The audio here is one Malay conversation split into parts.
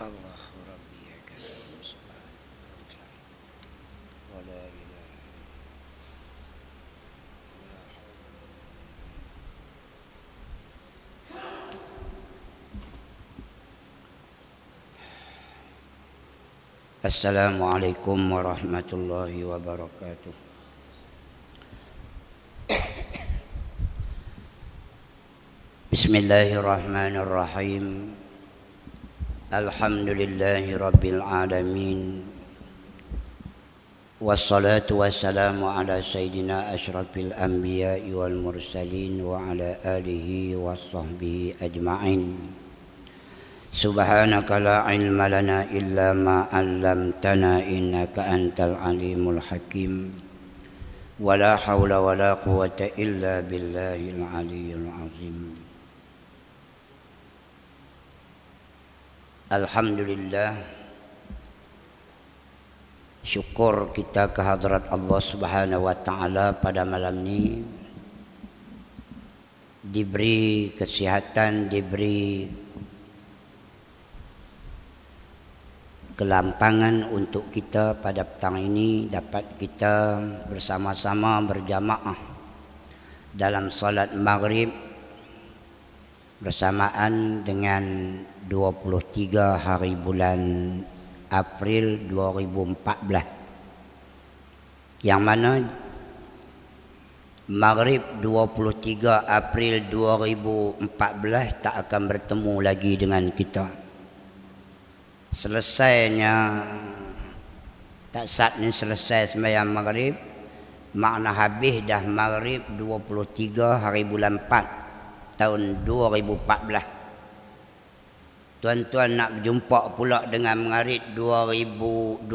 الله ربي كريم سبحانه ولا إله الا السلام عليكم ورحمة الله وبركاته بسم الله الرحمن الرحيم الحمد لله رب العالمين والصلاة والسلام على سيدنا أشرف الأنبياء والمرسلين وعلى آله وصحبه أجمعين سبحانك لا علم لنا إلا ما علمتنا إنك أنت العليم الحكيم ولا حول ولا قوة إلا بالله العلي العظيم Alhamdulillah Syukur kita kehadrat Allah Subhanahu wa taala pada malam ini diberi kesihatan, diberi kelampangan untuk kita pada petang ini dapat kita bersama-sama berjamaah dalam solat maghrib bersamaan dengan 23 hari bulan April 2014 yang mana Maghrib 23 April 2014 tak akan bertemu lagi dengan kita. Selesainya tak saat ni selesai sembahyang maghrib makna habis dah maghrib 23 hari bulan 4 tahun 2014 tuan-tuan nak berjumpa pula dengan mengarit 2023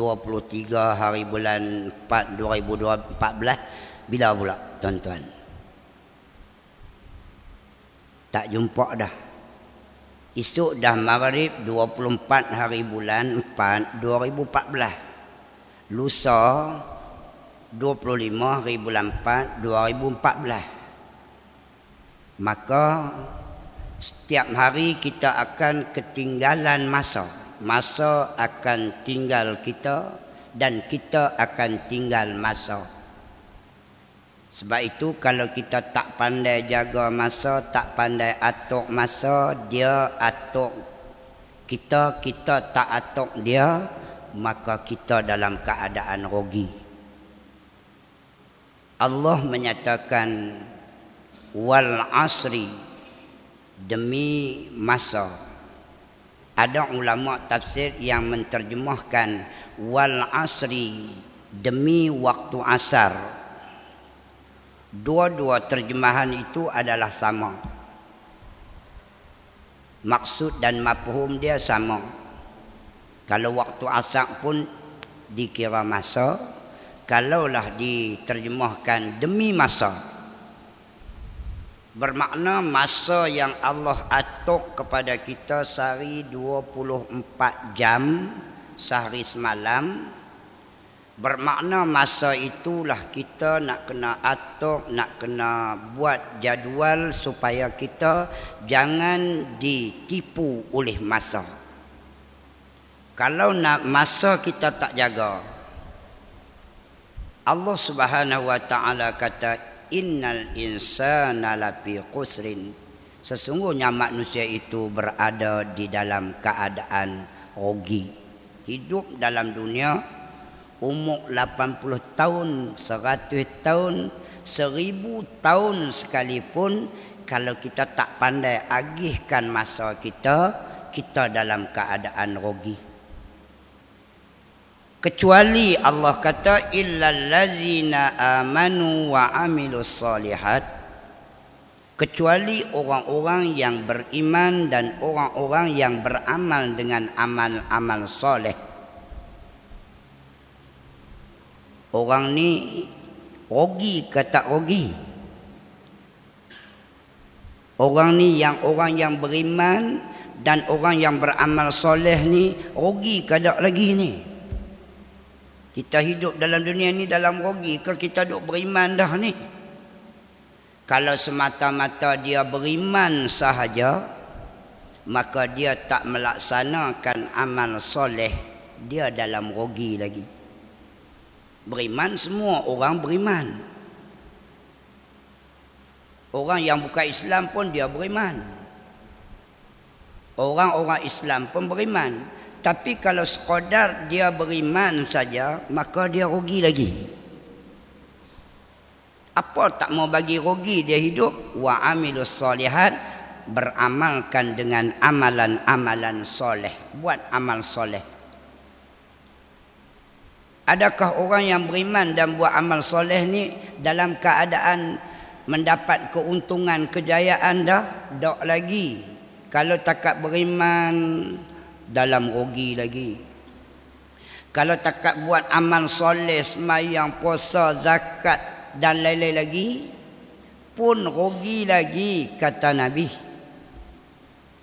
hari bulan 4 2014 bila pula tuan-tuan tak jumpa dah esok dah maghrib 24 hari bulan 4 2014 lusa 25 hari bulan 4 2014 maka setiap hari kita akan ketinggalan masa masa akan tinggal kita dan kita akan tinggal masa sebab itu kalau kita tak pandai jaga masa tak pandai atur masa dia atur kita kita tak atur dia maka kita dalam keadaan rugi Allah menyatakan wal asri demi masa ada ulama tafsir yang menterjemahkan wal asri demi waktu asar dua-dua terjemahan itu adalah sama maksud dan mafhum dia sama kalau waktu asar pun dikira masa kalaulah diterjemahkan demi masa Bermakna masa yang Allah atuk kepada kita sehari 24 jam sehari semalam Bermakna masa itulah kita nak kena atuk, nak kena buat jadual supaya kita jangan ditipu oleh masa. Kalau nak masa kita tak jaga, Allah Subhanahu Wa Taala kata innal insana lafi qusrin sesungguhnya manusia itu berada di dalam keadaan rugi hidup dalam dunia umur 80 tahun 100 tahun 1000 tahun sekalipun kalau kita tak pandai agihkan masa kita kita dalam keadaan rugi kecuali Allah kata illal ladzina amanu wa amilus salihat kecuali orang-orang yang beriman dan orang-orang yang beramal dengan amal-amal soleh orang ni rugi ke tak rugi orang ni yang orang yang beriman dan orang yang beramal soleh ni rugi ke tak lagi ni kita hidup dalam dunia ni dalam rugi ke kita duk beriman dah ni? Kalau semata-mata dia beriman sahaja, maka dia tak melaksanakan amal soleh, dia dalam rugi lagi. Beriman semua orang beriman. Orang yang bukan Islam pun dia beriman. Orang-orang Islam pun beriman. Tapi kalau sekadar dia beriman saja, maka dia rugi lagi. Apa tak mau bagi rugi dia hidup? Wa amilus solihat beramalkan dengan amalan-amalan soleh. Buat amal soleh. Adakah orang yang beriman dan buat amal soleh ni dalam keadaan mendapat keuntungan kejayaan dah? Tak lagi. Kalau takat beriman, dalam rugi lagi kalau takat buat amal soleh semayang puasa zakat dan lain-lain lagi pun rugi lagi kata nabi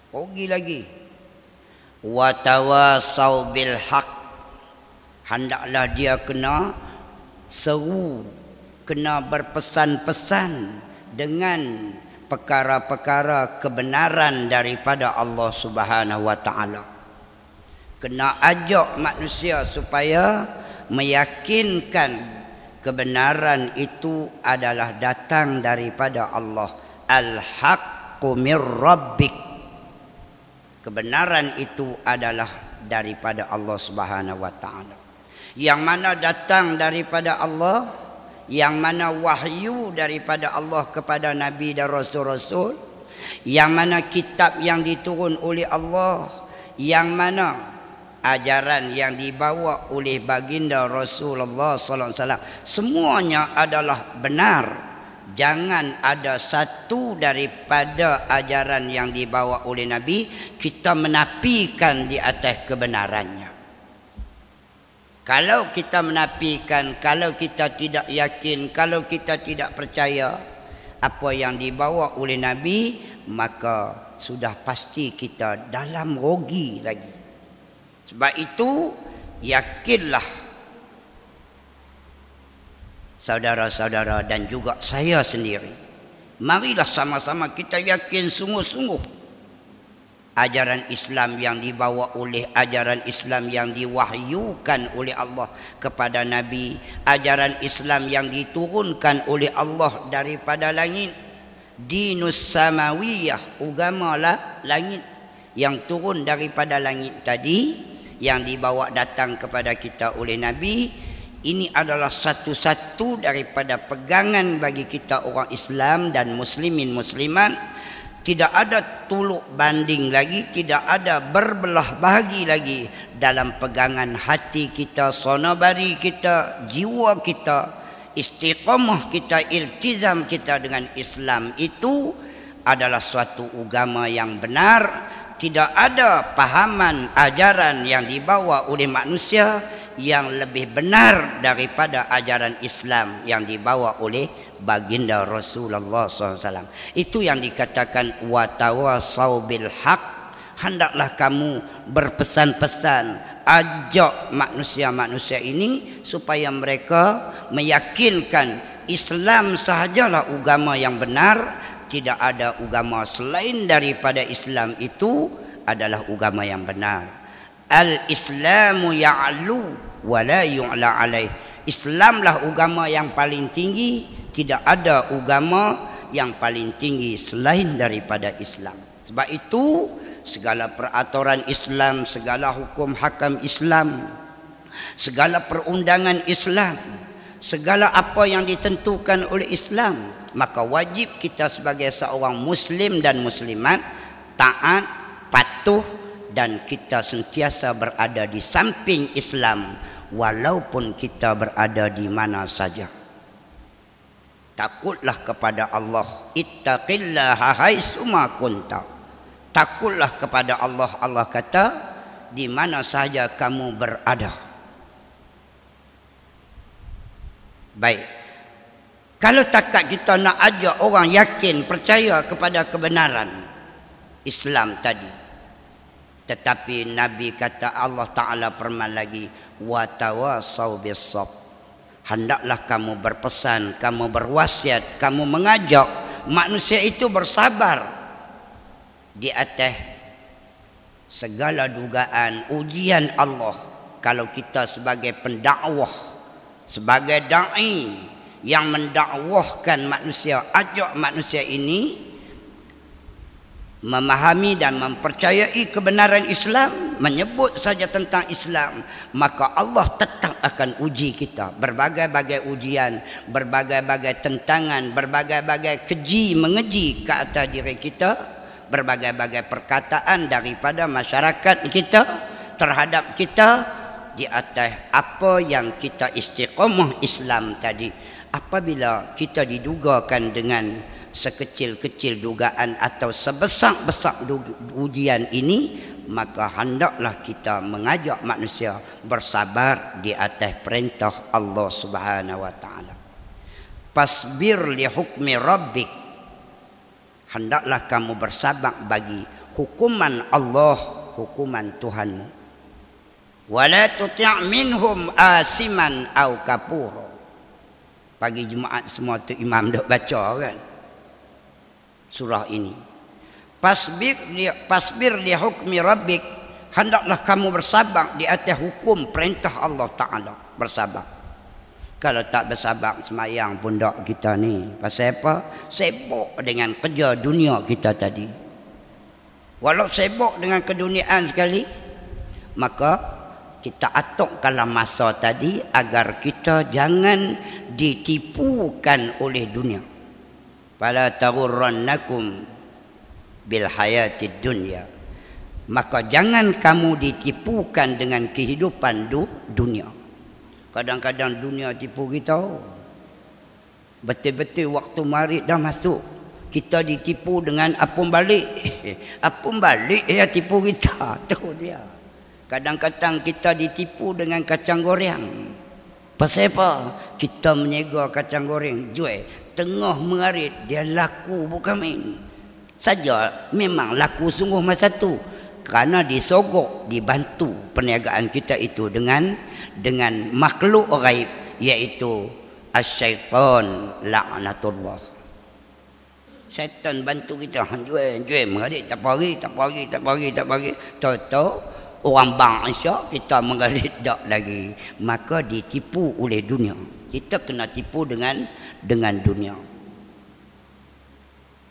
rugi lagi wa tawasau bil haq hendaklah dia kena seru kena berpesan-pesan dengan perkara-perkara kebenaran daripada Allah Subhanahu wa taala kena ajak manusia supaya meyakinkan kebenaran itu adalah datang daripada Allah al-haqqu mir rabbik kebenaran itu adalah daripada Allah Subhanahu wa taala yang mana datang daripada Allah yang mana wahyu daripada Allah kepada nabi dan rasul-rasul yang mana kitab yang diturun oleh Allah yang mana ajaran yang dibawa oleh baginda Rasulullah sallallahu alaihi wasallam semuanya adalah benar jangan ada satu daripada ajaran yang dibawa oleh nabi kita menafikan di atas kebenarannya kalau kita menafikan kalau kita tidak yakin kalau kita tidak percaya apa yang dibawa oleh nabi maka sudah pasti kita dalam rugi lagi sebab itu yakinlah saudara-saudara dan juga saya sendiri. Marilah sama-sama kita yakin sungguh-sungguh ajaran Islam yang dibawa oleh ajaran Islam yang diwahyukan oleh Allah kepada Nabi, ajaran Islam yang diturunkan oleh Allah daripada langit, dinus samawiyah, agama langit yang turun daripada langit tadi, yang dibawa datang kepada kita oleh Nabi ini adalah satu-satu daripada pegangan bagi kita orang Islam dan muslimin muslimat tidak ada tuluk banding lagi tidak ada berbelah bahagi lagi dalam pegangan hati kita sonobari kita jiwa kita istiqamah kita iltizam kita dengan Islam itu adalah suatu agama yang benar tidak ada pahaman ajaran yang dibawa oleh manusia yang lebih benar daripada ajaran Islam yang dibawa oleh baginda Rasulullah SAW. Itu yang dikatakan watawa saubil hak. Hendaklah kamu berpesan-pesan ajak manusia-manusia ini supaya mereka meyakinkan Islam sahajalah agama yang benar tidak ada agama selain daripada Islam itu adalah agama yang benar. Al Islamu ya'lu wa la yu'la alaih. Islamlah agama yang paling tinggi, tidak ada agama yang paling tinggi selain daripada Islam. Sebab itu segala peraturan Islam, segala hukum hakam Islam, segala perundangan Islam segala apa yang ditentukan oleh Islam maka wajib kita sebagai seorang muslim dan muslimat taat patuh dan kita sentiasa berada di samping Islam walaupun kita berada di mana saja takutlah kepada Allah ittaqillaha haitsuma kunta takutlah kepada Allah Allah kata di mana saja kamu berada Baik. Kalau takat kita nak ajak orang yakin percaya kepada kebenaran Islam tadi. Tetapi Nabi kata Allah Taala permal lagi wa tawasau bisab. Hendaklah kamu berpesan, kamu berwasiat, kamu mengajak manusia itu bersabar di atas segala dugaan ujian Allah kalau kita sebagai pendakwah sebagai dai yang mendakwahkan manusia ajak manusia ini memahami dan mempercayai kebenaran Islam menyebut saja tentang Islam maka Allah tetap akan uji kita berbagai-bagai ujian berbagai-bagai tentangan berbagai-bagai keji mengeji ke atas diri kita berbagai-bagai perkataan daripada masyarakat kita terhadap kita di atas apa yang kita istiqomah Islam tadi apabila kita didugakan dengan sekecil-kecil dugaan atau sebesar-besar ujian ini maka hendaklah kita mengajak manusia bersabar di atas perintah Allah Subhanahu wa taala fasbir li hukmi rabbik hendaklah kamu bersabar bagi hukuman Allah hukuman Tuhanmu wala tuti' minhum asiman au kapur pagi jumaat semua tu imam dok baca kan surah ini pasbir li pasbir li hukmi rabbik hendaklah kamu bersabar di atas hukum perintah Allah taala bersabar kalau tak bersabar semayang pun dak kita ni pasal apa sibuk dengan kerja dunia kita tadi walau sibuk dengan keduniaan sekali maka kita atok kalau masa tadi agar kita jangan ditipukan oleh dunia. Fala nakum bil hayatid dunia, Maka jangan kamu ditipukan dengan kehidupan du dunia. Kadang-kadang dunia tipu kita. Betul-betul waktu marit dah masuk. Kita ditipu dengan apun balik. apun balik ya tipu kita. Tu dia. Kadang-kadang kita ditipu dengan kacang goreng. Pasal apa? Kita menyegar kacang goreng. Jue, tengah mengarit dia laku bukan main. Saja memang laku sungguh masa tu. Kerana disogok, dibantu perniagaan kita itu dengan dengan makhluk gaib iaitu asyaitan laknatullah. Syaitan bantu kita. Jue, jue, mengarit. Tak pari, tak pari, tak pari, tak pari. Tahu-tahu, orang bangsa kita mengalir tak lagi maka ditipu oleh dunia kita kena tipu dengan dengan dunia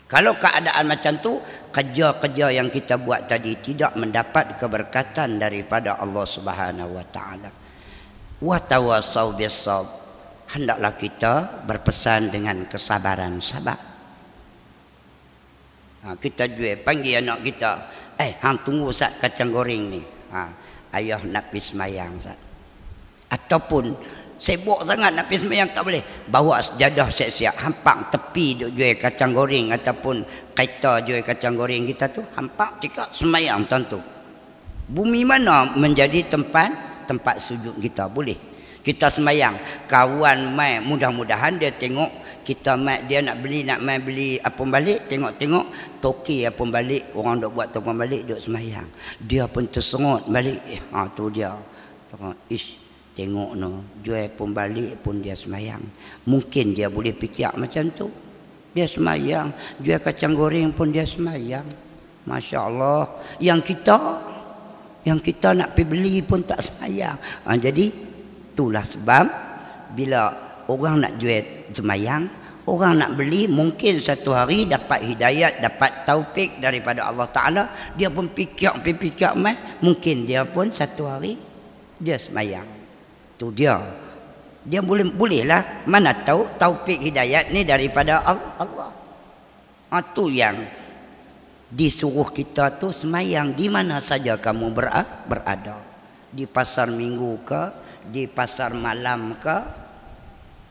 kalau keadaan macam tu kerja-kerja yang kita buat tadi tidak mendapat keberkatan daripada Allah Subhanahu wa taala wa hendaklah kita berpesan dengan kesabaran sabar ha, kita juga panggil anak kita eh hang tunggu sat kacang goreng ni ha, ayah nak pergi semayang sat. ataupun sibuk sangat nak pergi semayang tak boleh bawa sejadah siap-siap hampang tepi duk jual kacang goreng ataupun kaita jual kacang goreng kita tu hampang cakap semayang tentu bumi mana menjadi tempat tempat sujud kita boleh kita semayang kawan mai mudah-mudahan dia tengok kita mat dia nak beli nak main beli apa balik tengok-tengok toki apa balik orang dok buat apa balik dok semayang dia pun tersengut balik ha tu dia tengok is tengok no jual pun balik pun dia semayang mungkin dia boleh fikir macam tu dia semayang jual kacang goreng pun dia semayang Masya Allah Yang kita Yang kita nak pergi beli pun tak sayang ha, Jadi Itulah sebab Bila orang nak jual semayang orang nak beli mungkin satu hari dapat hidayat dapat taufik daripada Allah Taala dia pun fikir fikir mai mungkin dia pun satu hari dia semayang tu dia dia boleh bolehlah mana tahu taufik hidayat ni daripada Allah ha, tu yang disuruh kita tu semayang di mana saja kamu berada di pasar minggu ke di pasar malam ke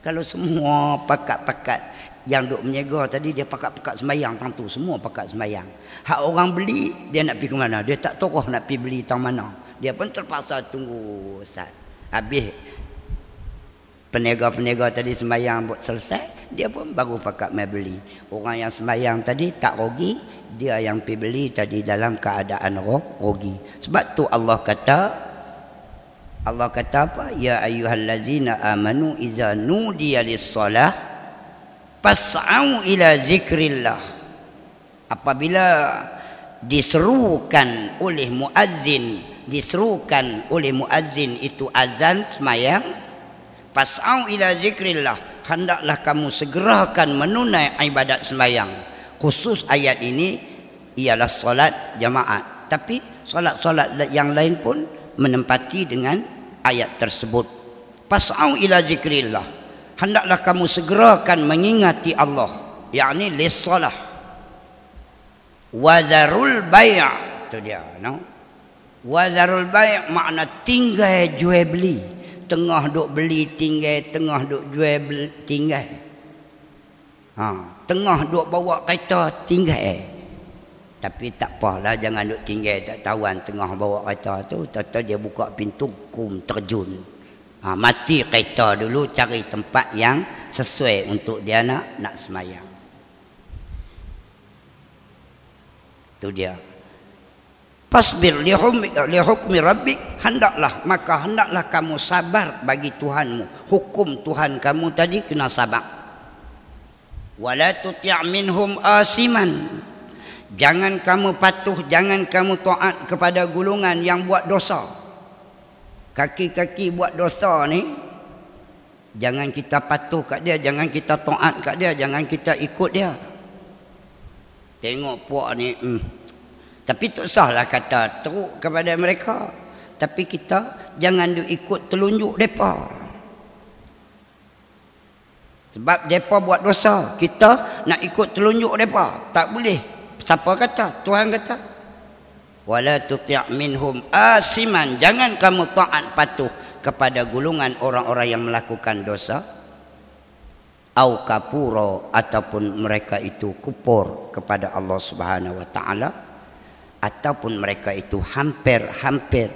kalau semua pakat-pakat yang duk menyegah tadi dia pakat-pakat sembahyang tentu semua pakat sembahyang. Hak orang beli dia nak pergi ke mana? Dia tak tahu nak pergi beli tang mana. Dia pun terpaksa tunggu Ustaz. Habis peniaga-peniaga tadi sembahyang buat selesai, dia pun baru pakat mai beli. Orang yang sembahyang tadi tak rugi, dia yang pergi beli tadi dalam keadaan rugi. Sebab tu Allah kata Allah kata apa? Ya ayyuhallazina amanu iza nudiya lis-salah fas'au ila zikrillah. Apabila diserukan oleh muazzin, diserukan oleh muazzin itu azan semayang fas'au ila zikrillah. Hendaklah kamu segerakan menunai ibadat semayang. Khusus ayat ini ialah solat jamaat. Tapi solat-solat yang lain pun menempati dengan ayat tersebut pasau ila zikrillah hendaklah kamu segerakan mengingati Allah yakni lisalah wazarul bai' tu dia no wazarul bai' makna tinggal jual beli tengah duk beli tinggal tengah duk jual beli, tinggal ha tengah duk bawa kereta tinggal tapi tak apa lah jangan duk tinggal tak tahu tengah bawa kereta tu. Tata dia buka pintu kum terjun. Ha, mati kereta dulu cari tempat yang sesuai untuk dia nak nak semayang. Tu dia. Pasbir li hukmi rabbik hendaklah maka hendaklah kamu sabar bagi Tuhanmu. Hukum Tuhan kamu tadi kena sabar. Wala tuti' minhum asiman. Jangan kamu patuh, jangan kamu taat kepada gulungan yang buat dosa. Kaki-kaki buat dosa ni jangan kita patuh kat dia, jangan kita taat kat dia, jangan kita ikut dia. Tengok puak ni, hmm. Tapi tak salah kata teruk kepada mereka. Tapi kita jangan ikut telunjuk mereka. Sebab mereka buat dosa. Kita nak ikut telunjuk mereka. Tak boleh. Siapa kata? Tuhan kata. Wala tuti' minhum asiman. Jangan kamu taat patuh kepada gulungan orang-orang yang melakukan dosa. Au kapuro ataupun mereka itu kupur kepada Allah Subhanahu wa taala ataupun mereka itu hampir-hampir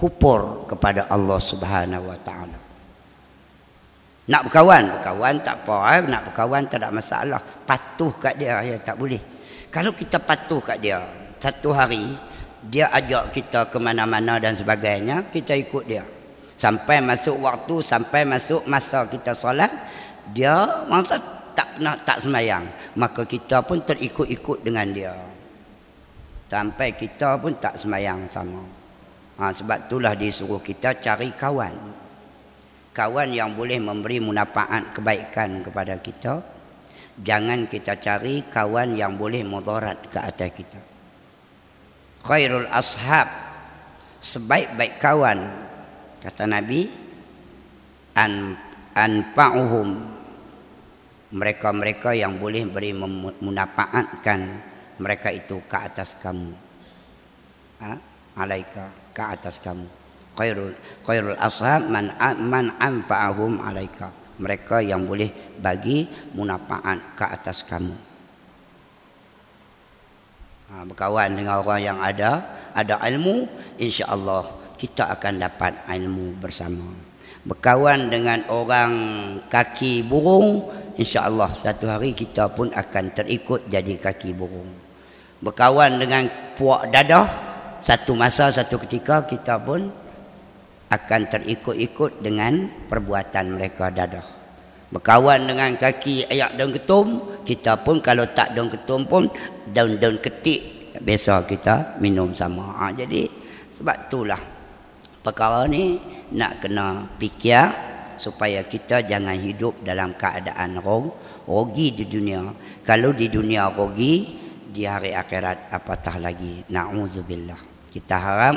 kupur kepada Allah Subhanahu wa taala. Nak berkawan, berkawan tak apa, eh? nak berkawan tak ada masalah. Patuh kat dia ya tak boleh kalau kita patuh kat dia satu hari dia ajak kita ke mana-mana dan sebagainya kita ikut dia sampai masuk waktu sampai masuk masa kita solat dia masa tak nak tak semayang maka kita pun terikut-ikut dengan dia sampai kita pun tak semayang sama ha, sebab itulah disuruh kita cari kawan kawan yang boleh memberi munafaat kebaikan kepada kita Jangan kita cari kawan yang boleh mudarat ke atas kita. Khairul ashab sebaik-baik kawan kata Nabi an anfa'uhum mereka-mereka yang boleh beri munafaatkan mereka itu ke atas kamu. Ha? Alaika ke atas kamu. Khairul khairul ashab man man anfa'uhum alaika mereka yang boleh bagi munafaat ke atas kamu ha, berkawan dengan orang yang ada ada ilmu insya Allah kita akan dapat ilmu bersama berkawan dengan orang kaki burung Allah satu hari kita pun akan terikut jadi kaki burung berkawan dengan puak dadah satu masa satu ketika kita pun akan terikut-ikut dengan perbuatan mereka dadah. Berkawan dengan kaki ayak daun ketum, kita pun kalau tak daun ketum pun daun-daun ketik biasa kita minum sama. Ha, jadi sebab itulah perkara ni nak kena fikir supaya kita jangan hidup dalam keadaan rog, rogi di dunia. Kalau di dunia rogi, di hari akhirat apatah lagi. Na'udzubillah kita harap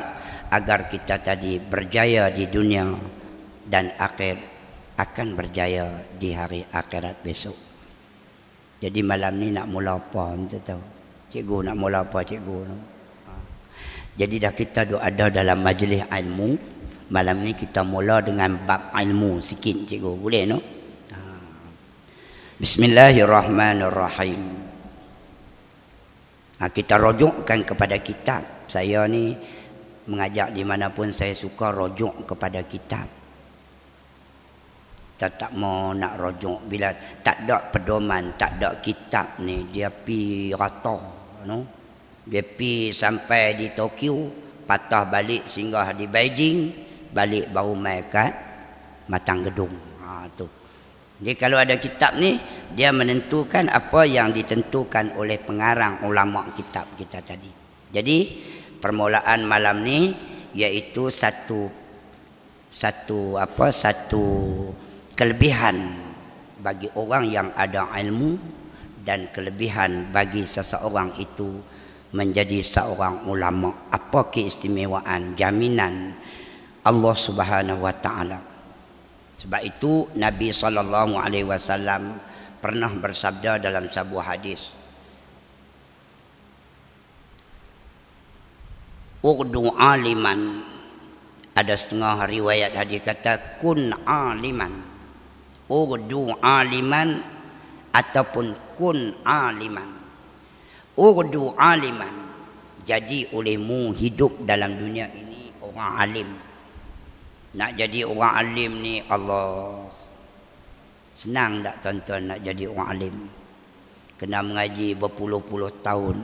agar kita tadi berjaya di dunia dan akhir akan berjaya di hari akhirat besok. Jadi malam ni nak mula apa kita tahu. Cikgu nak mula apa cikgu Jadi dah kita duk ada dalam majlis ilmu, malam ni kita mula dengan bab ilmu sikit cikgu. Boleh no? Ha. Bismillahirrahmanirrahim. Nah, ha, kita rujukkan kepada kitab saya ni mengajak di mana pun saya suka rojok kepada kitab kita tak mau nak rojok bila tak ada pedoman tak ada kitab ni dia pi rata no dia pi sampai di Tokyo patah balik singgah di Beijing balik baru mai kat matang gedung ha tu jadi kalau ada kitab ni dia menentukan apa yang ditentukan oleh pengarang ulama kitab kita tadi jadi permulaan malam ni yaitu satu satu apa satu kelebihan bagi orang yang ada ilmu dan kelebihan bagi seseorang itu menjadi seorang ulama apa keistimewaan jaminan Allah Subhanahu wa taala sebab itu Nabi sallallahu alaihi wasallam pernah bersabda dalam sebuah hadis Urdu aliman Ada setengah riwayat hadis kata Kun aliman Urdu aliman Ataupun kun aliman Urdu aliman Jadi olehmu hidup dalam dunia ini Orang alim Nak jadi orang alim ni Allah Senang tak tuan-tuan nak jadi orang alim Kena mengaji berpuluh-puluh tahun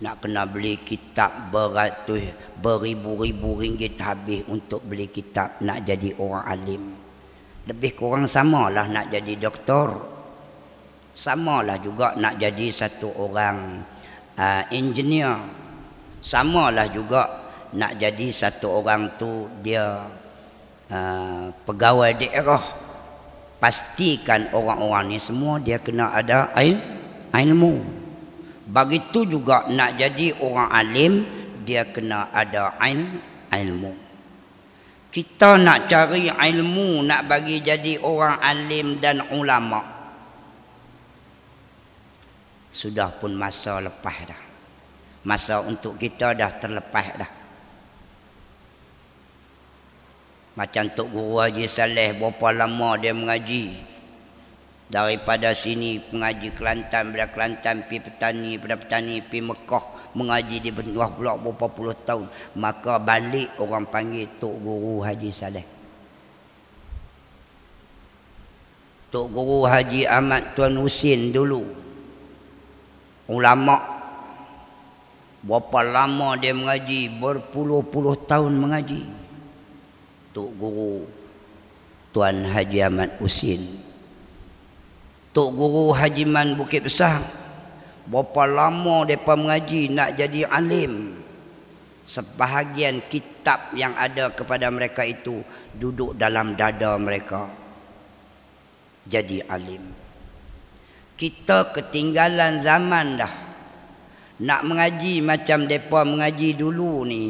nak kena beli kitab beratus beribu-ribu ringgit habis untuk beli kitab nak jadi orang alim lebih kurang samalah nak jadi doktor samalah juga nak jadi satu orang uh, engineer samalah juga nak jadi satu orang tu dia uh, pegawai daerah pastikan orang-orang ni semua dia kena ada ilmu il- Begitu juga nak jadi orang alim dia kena ada ain ilmu. Kita nak cari ilmu nak bagi jadi orang alim dan ulama. Sudah pun masa lepas dah. Masa untuk kita dah terlepas dah. Macam Tok Guru Haji Saleh berapa lama dia mengaji daripada sini pengaji Kelantan pada Kelantan pi petani pada petani pi Mekah mengaji di bentuk pula berapa puluh tahun maka balik orang panggil tok guru Haji Saleh tok guru Haji Ahmad Tuan Husin dulu ulama berapa lama dia mengaji berpuluh-puluh tahun mengaji tok guru Tuan Haji Ahmad Husin Tok Guru Hajiman Bukit Besar Berapa lama mereka mengaji nak jadi alim Sebahagian kitab yang ada kepada mereka itu Duduk dalam dada mereka Jadi alim Kita ketinggalan zaman dah Nak mengaji macam mereka mengaji dulu ni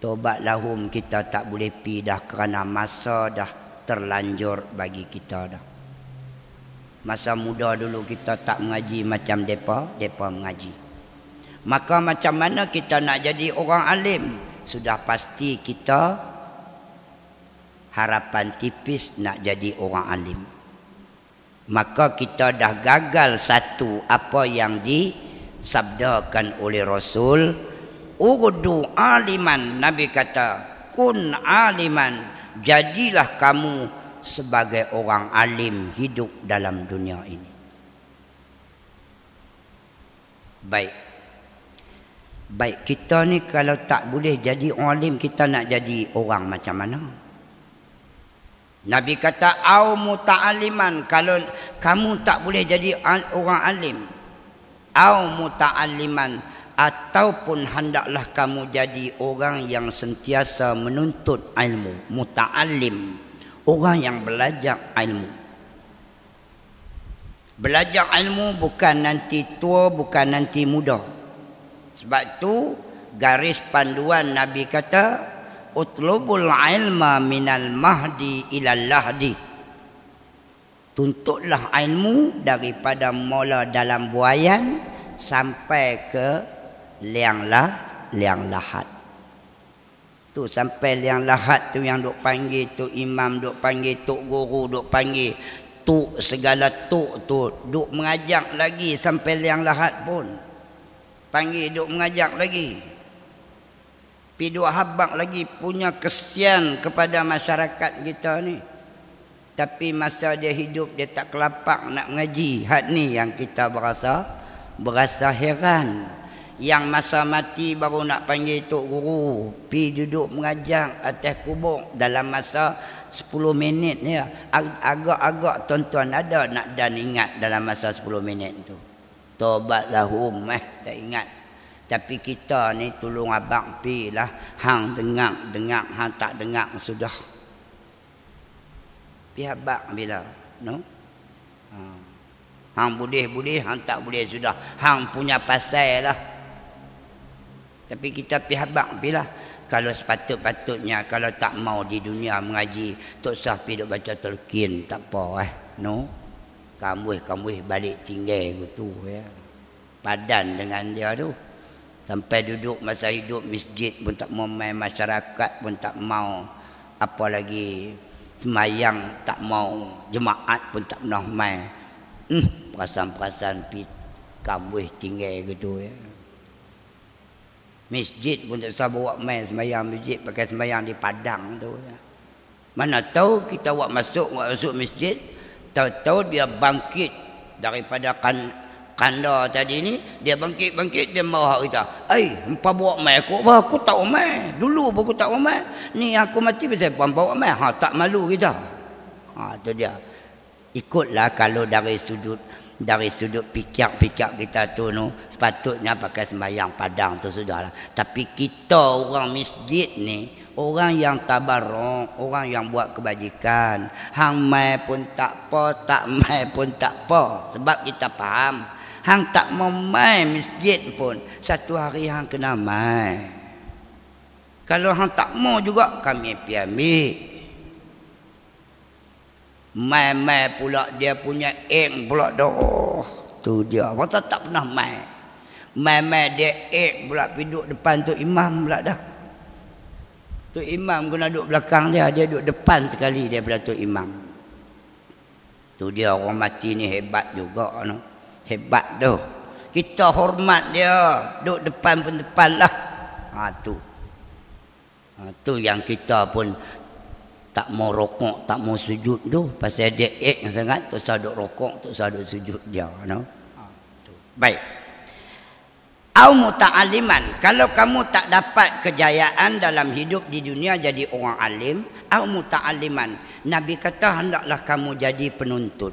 Tobat lahum kita tak boleh pi dah kerana masa dah terlanjur bagi kita dah. Masa muda dulu kita tak mengaji macam mereka, mereka mengaji. Maka macam mana kita nak jadi orang alim? Sudah pasti kita harapan tipis nak jadi orang alim. Maka kita dah gagal satu apa yang disabdakan oleh Rasul. Urdu aliman. Nabi kata, kun aliman. Jadilah kamu sebagai orang alim hidup dalam dunia ini. Baik. Baik, kita ni kalau tak boleh jadi alim, kita nak jadi orang macam mana? Nabi kata au muta'alliman kalau kamu tak boleh jadi orang alim. Au muta'alliman ataupun hendaklah kamu jadi orang yang sentiasa menuntut ilmu, muta'allim orang yang belajar ilmu belajar ilmu bukan nanti tua bukan nanti muda sebab tu garis panduan nabi kata utlubul ilma minal mahdi ilal lahdi tuntutlah ilmu daripada mula dalam buayan sampai ke lianglah lianglahat Tu sampai yang lahat tu yang dok panggil tu imam dok panggil tok guru dok panggil tu segala tu tu dok mengajak lagi sampai yang lahat pun. Panggil dok mengajak lagi. Pi dua habaq lagi punya kesian kepada masyarakat kita ni. Tapi masa dia hidup dia tak kelapak nak mengaji. Hat ni yang kita berasa berasa heran yang masa mati baru nak panggil tok guru pi duduk mengajar atas kubur dalam masa 10 minit ya agak-agak tuan-tuan ada nak dan ingat dalam masa 10 minit tu tobatlah um eh tak ingat tapi kita ni tolong abang pi lah hang dengar dengar hang tak dengar sudah pi abang bila no ha. hang boleh boleh hang tak boleh sudah hang punya pasal lah tapi kita pihak bak pilah. Kalau sepatut-patutnya kalau tak mau di dunia mengaji, tak usah pi duk baca telkin, tak apa eh. No. Kambuh-kambuh balik tinggal gitu ya. Padan dengan dia tu. Sampai duduk masa hidup masjid pun tak mau main masyarakat pun tak mau. Apa lagi semayang tak mau jemaat pun tak pernah main. Hmm, perasaan-perasaan pi kambuh tinggal gitu ya. Masjid pun tak usah bawa main semayang masjid Pakai semayang di padang tu ya. Mana tahu kita buat masuk buat masuk masjid Tahu-tahu dia bangkit Daripada kan, kanda tadi ni Dia bangkit-bangkit dia marah kita Eh, apa bawa main aku? Bah, aku tak bawa main Dulu pun aku tak bawa main Ni aku mati pasal puan bawa main ha, Tak malu kita ha, tu dia Ikutlah kalau dari sudut dari sudut pikir-pikir kita tu no, sepatutnya pakai sembahyang padang tu sudahlah tapi kita orang masjid ni orang yang tabarong, orang yang buat kebajikan hang mai pun tak apa tak mai pun tak apa sebab kita faham hang tak mau mai masjid pun satu hari hang kena mai kalau hang tak mau juga kami pi ambil mai mai pula dia punya eng pula doh tu dia waktu tak tak pernah mai mai mai dia eng pula duduk depan tu imam pula dah tu imam guna duduk belakang dia dia duduk depan sekali dia pada tu imam tu dia orang mati ni hebat juga no. hebat tu kita hormat dia duduk depan pun depan lah ha, tu ha, tu yang kita pun tak mau rokok, tak mau sujud tu pasal dia ek sangat tu sah dok rokok, tu sah dok sujud dia, no? Ah, Baik. Au aliman, kalau kamu tak dapat kejayaan dalam hidup di dunia jadi orang alim, au aliman. Nabi kata hendaklah kamu jadi penuntut.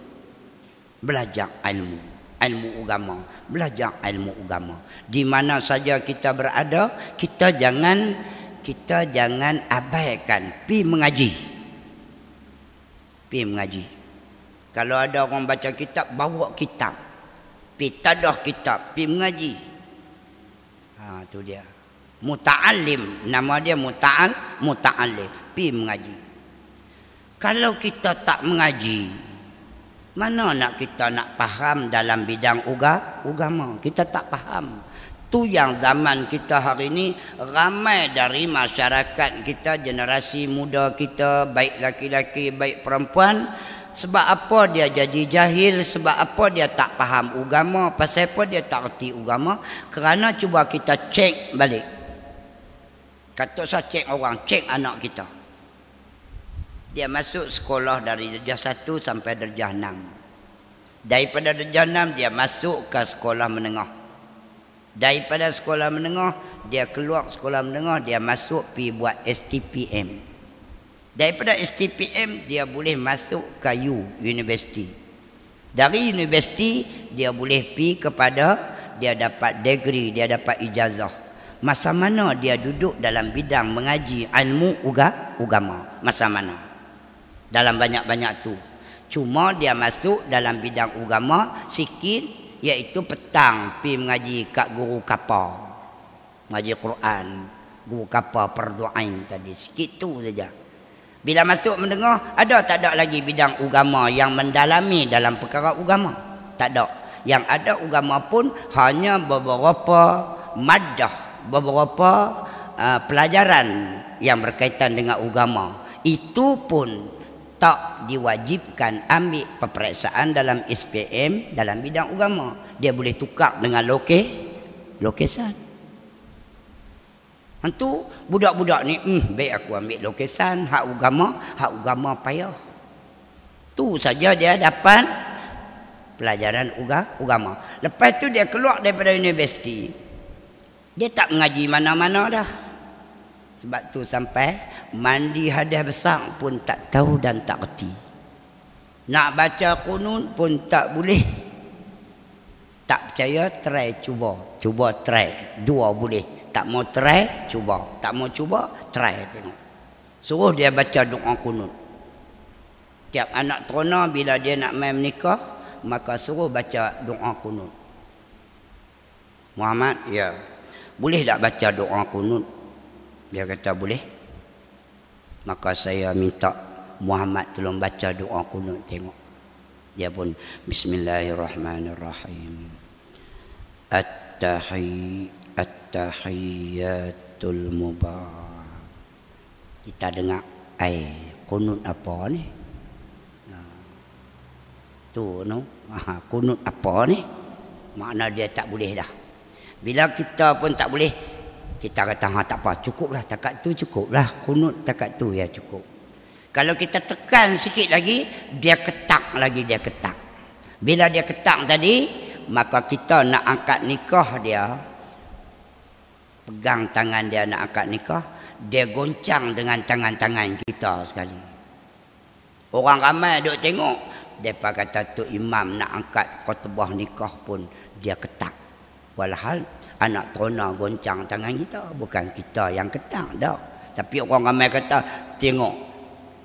Belajar ilmu, ilmu agama, belajar ilmu agama. Di mana saja kita berada, kita jangan kita jangan abaikan pi mengaji pergi mengaji kalau ada orang baca kitab bawa kitab pergi tadah kitab pergi mengaji ha, tu dia muta'alim nama dia muta'al muta'alim pergi mengaji kalau kita tak mengaji mana nak kita nak faham dalam bidang uga, agama kita tak faham Tu yang zaman kita hari ini ramai dari masyarakat kita generasi muda kita baik laki-laki baik perempuan sebab apa dia jadi jahil sebab apa dia tak faham agama pasal apa dia tak reti agama kerana cuba kita cek balik kata saya cek orang cek anak kita dia masuk sekolah dari darjah satu sampai darjah 6 daripada darjah enam dia masuk ke sekolah menengah daripada sekolah menengah dia keluar sekolah menengah dia masuk pi buat STPM daripada STPM dia boleh masuk ke U universiti dari universiti dia boleh pi kepada dia dapat degree dia dapat ijazah masa mana dia duduk dalam bidang mengaji ilmu uga Ugama. masa mana dalam banyak-banyak tu cuma dia masuk dalam bidang Ugama sikit iaitu petang pi mengaji kat guru kapa mengaji Quran guru kapa perduain tadi sikit tu saja bila masuk mendengar ada tak ada lagi bidang ugama yang mendalami dalam perkara ugama? tak ada yang ada ugama pun hanya beberapa madah beberapa uh, pelajaran yang berkaitan dengan ugama. itu pun tak diwajibkan ambil peperiksaan dalam SPM dalam bidang agama. Dia boleh tukar dengan loke lokesan. Hantu budak-budak ni, hmm, baik aku ambil lokesan hak agama, hak agama payah. Tu saja dia dapat pelajaran agama. Lepas tu dia keluar daripada universiti. Dia tak mengaji mana-mana dah. Sebab tu sampai mandi hadiah besar pun tak tahu dan tak reti. Nak baca kunun pun tak boleh. Tak percaya, try cuba. Cuba try. Dua boleh. Tak mau try, cuba. Tak mau cuba, try tengok. Suruh dia baca doa kunun. Tiap anak terona bila dia nak main menikah, maka suruh baca doa kunun. Muhammad, ya. Boleh tak baca doa kunun? Dia kata boleh. Maka saya minta Muhammad tolong baca doa kunut tengok. Dia pun bismillahirrahmanirrahim. At-tahi at-tahiyatul mubarak. Kita dengar ai kunut apa ni? Tu no. Aha, kunut apa ni? Makna dia tak boleh dah. Bila kita pun tak boleh, kita kata ha, tak apa cukuplah takat tu cukuplah kunut takat tu ya cukup kalau kita tekan sikit lagi dia ketak lagi dia ketak bila dia ketak tadi maka kita nak angkat nikah dia pegang tangan dia nak angkat nikah dia goncang dengan tangan-tangan kita sekali orang ramai duk tengok depa kata tok imam nak angkat kotbah nikah pun dia ketak walhal anak trona goncang tangan kita bukan kita yang ketak dah tapi orang ramai kata tengok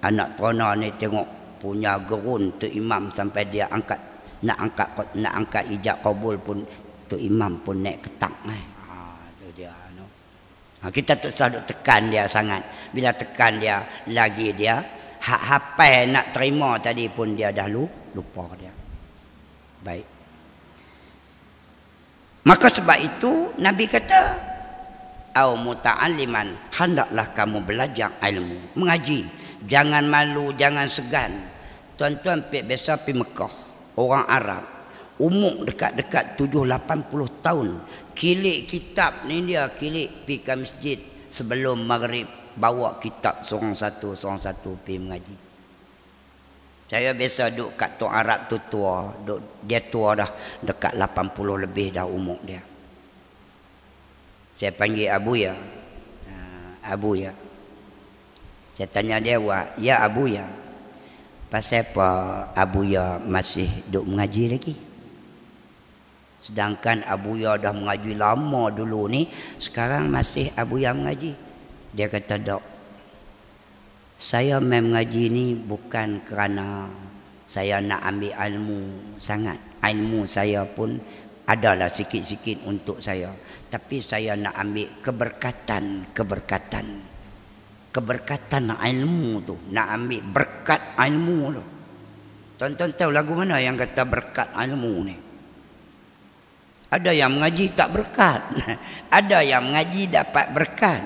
anak trona ni tengok punya gerun tu imam sampai dia angkat nak angkat nak angkat ijab kabul pun tu imam pun naik ketak eh ha tu dia no. ha, kita tak usah tekan dia sangat bila tekan dia lagi dia hak hapai nak terima tadi pun dia dah lupa dia baik Maka sebab itu Nabi kata au muta'alliman hendaklah kamu belajar ilmu, mengaji. Jangan malu, jangan segan. Tuan-tuan pergi biasa pergi Mekah, orang Arab. Umur dekat-dekat 7-80 tahun. Kilik kitab ni dia, kilik pi ke masjid. Sebelum maghrib, bawa kitab seorang satu, seorang satu pergi mengaji. Saya biasa duduk kat Tok Arab tu tua. Duk, dia tua dah. Dekat 80 lebih dah umur dia. Saya panggil Abu Ya. Ha, Abu Ya. Saya tanya dia, Wah, Ya Abu Ya. Pasal apa Abu Ya masih duduk mengaji lagi? Sedangkan Abu Ya dah mengaji lama dulu ni. Sekarang masih Abu Ya mengaji. Dia kata, Dok, saya mengaji ini bukan kerana saya nak ambil ilmu sangat. Ilmu saya pun adalah sikit-sikit untuk saya. Tapi saya nak ambil keberkatan, keberkatan. Keberkatan ilmu tu, nak ambil berkat ilmu tu. Tuan-tuan tahu lagu mana yang kata berkat ilmu ni? Ada yang mengaji tak berkat. Ada yang mengaji dapat berkat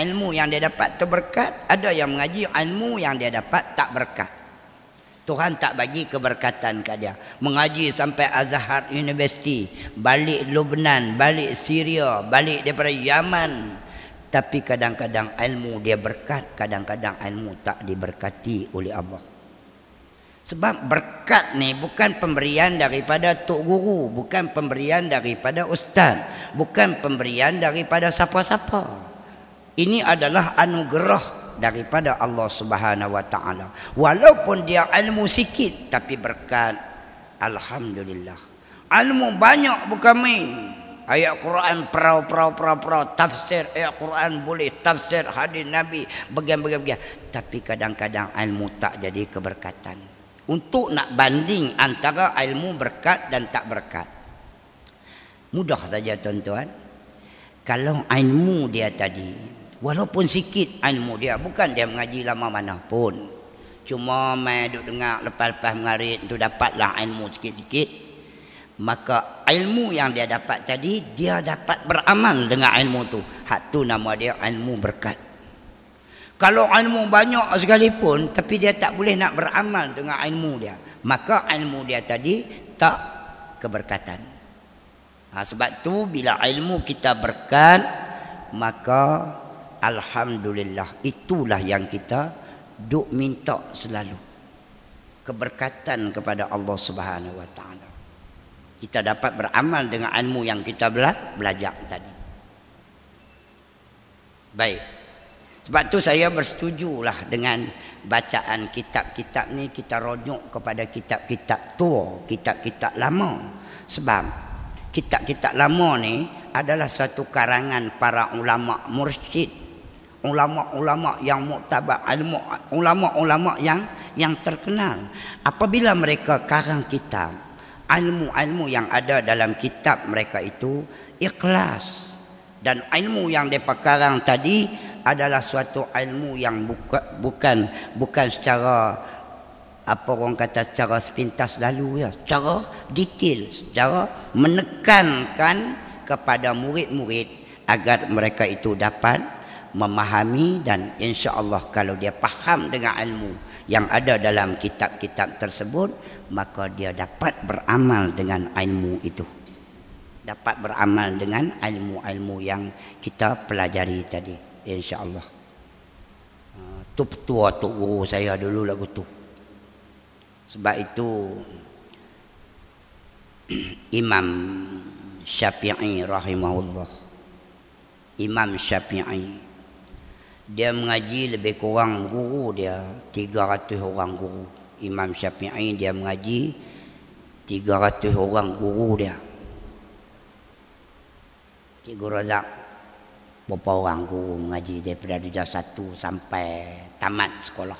ilmu yang dia dapat tu berkat ada yang mengaji ilmu yang dia dapat tak berkat Tuhan tak bagi keberkatan kat dia mengaji sampai Azhar University balik Lebanon balik Syria balik daripada Yaman tapi kadang-kadang ilmu dia berkat kadang-kadang ilmu tak diberkati oleh Allah sebab berkat ni bukan pemberian daripada tok guru, bukan pemberian daripada ustaz, bukan pemberian daripada siapa-siapa ini adalah anugerah daripada Allah Subhanahu wa taala. Walaupun dia ilmu sikit tapi berkat alhamdulillah. Ilmu banyak bukan main. Ayat Quran perau perau perau perau tafsir ayat Quran boleh tafsir hadis Nabi begian begian begian. Tapi kadang-kadang ilmu tak jadi keberkatan. Untuk nak banding antara ilmu berkat dan tak berkat. Mudah saja tuan-tuan. Kalau ilmu dia tadi Walaupun sikit ilmu dia Bukan dia mengaji lama mana pun Cuma main duduk dengar Lepas-lepas mengarit itu dapatlah ilmu sikit-sikit Maka ilmu yang dia dapat tadi Dia dapat beramal dengan ilmu tu Hak tu nama dia ilmu berkat Kalau ilmu banyak sekalipun Tapi dia tak boleh nak beramal dengan ilmu dia Maka ilmu dia tadi tak keberkatan ha, Sebab tu bila ilmu kita berkat Maka Alhamdulillah Itulah yang kita Duk minta selalu Keberkatan kepada Allah Subhanahu SWT Kita dapat beramal dengan ilmu yang kita bela belajar tadi Baik Sebab tu saya bersetujulah dengan Bacaan kitab-kitab ni Kita rojok kepada kitab-kitab tua Kitab-kitab lama Sebab Kitab-kitab lama ni adalah satu karangan para ulama mursyid ulama-ulama yang muktabar ilmu ah, ulama-ulama yang yang terkenal apabila mereka karang kitab ilmu-ilmu yang ada dalam kitab mereka itu ikhlas dan ilmu yang depa karang tadi adalah suatu ilmu yang buka, bukan bukan secara apa orang kata secara sepintas lalu ya secara detail secara menekankan kepada murid-murid agar mereka itu dapat memahami dan insya Allah kalau dia paham dengan ilmu yang ada dalam kitab-kitab tersebut maka dia dapat beramal dengan ilmu itu dapat beramal dengan ilmu-ilmu yang kita pelajari tadi insya Allah ah, tu petua tu guru saya dulu lagu tu sebab itu Imam Syafi'i rahimahullah Imam Syafi'i dia mengaji lebih kurang guru dia 300 orang guru Imam Syafi'i dia mengaji 300 orang guru dia Cikgu Razak berapa orang guru mengaji daripada dia satu sampai tamat sekolah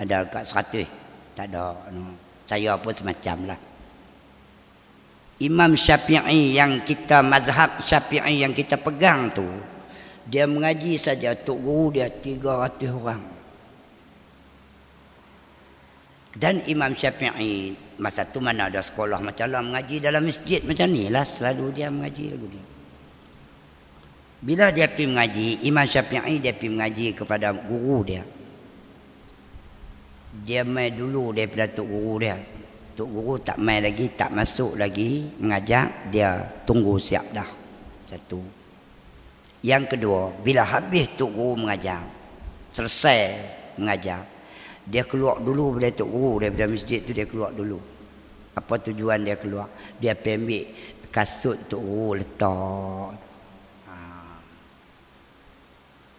ada dekat seratus tak ada saya pun semacam lah Imam Syafi'i yang kita mazhab Syafi'i yang kita pegang tu dia mengaji saja Tok Guru dia 300 orang Dan Imam Syafi'i Masa tu mana ada sekolah macam lah Mengaji dalam masjid macam ni lah Selalu dia mengaji lagu ni Bila dia pergi mengaji Imam Syafi'i dia pergi mengaji kepada guru dia Dia mai dulu daripada Tok Guru dia Tok Guru tak mai lagi Tak masuk lagi Mengajak Dia tunggu siap dah Satu yang kedua, bila habis Tok Guru mengajar, selesai mengajar, dia keluar dulu dari Tok Guru, daripada masjid tu dia keluar dulu. Apa tujuan dia keluar? Dia pembik kasut Tok Guru letak. Ha.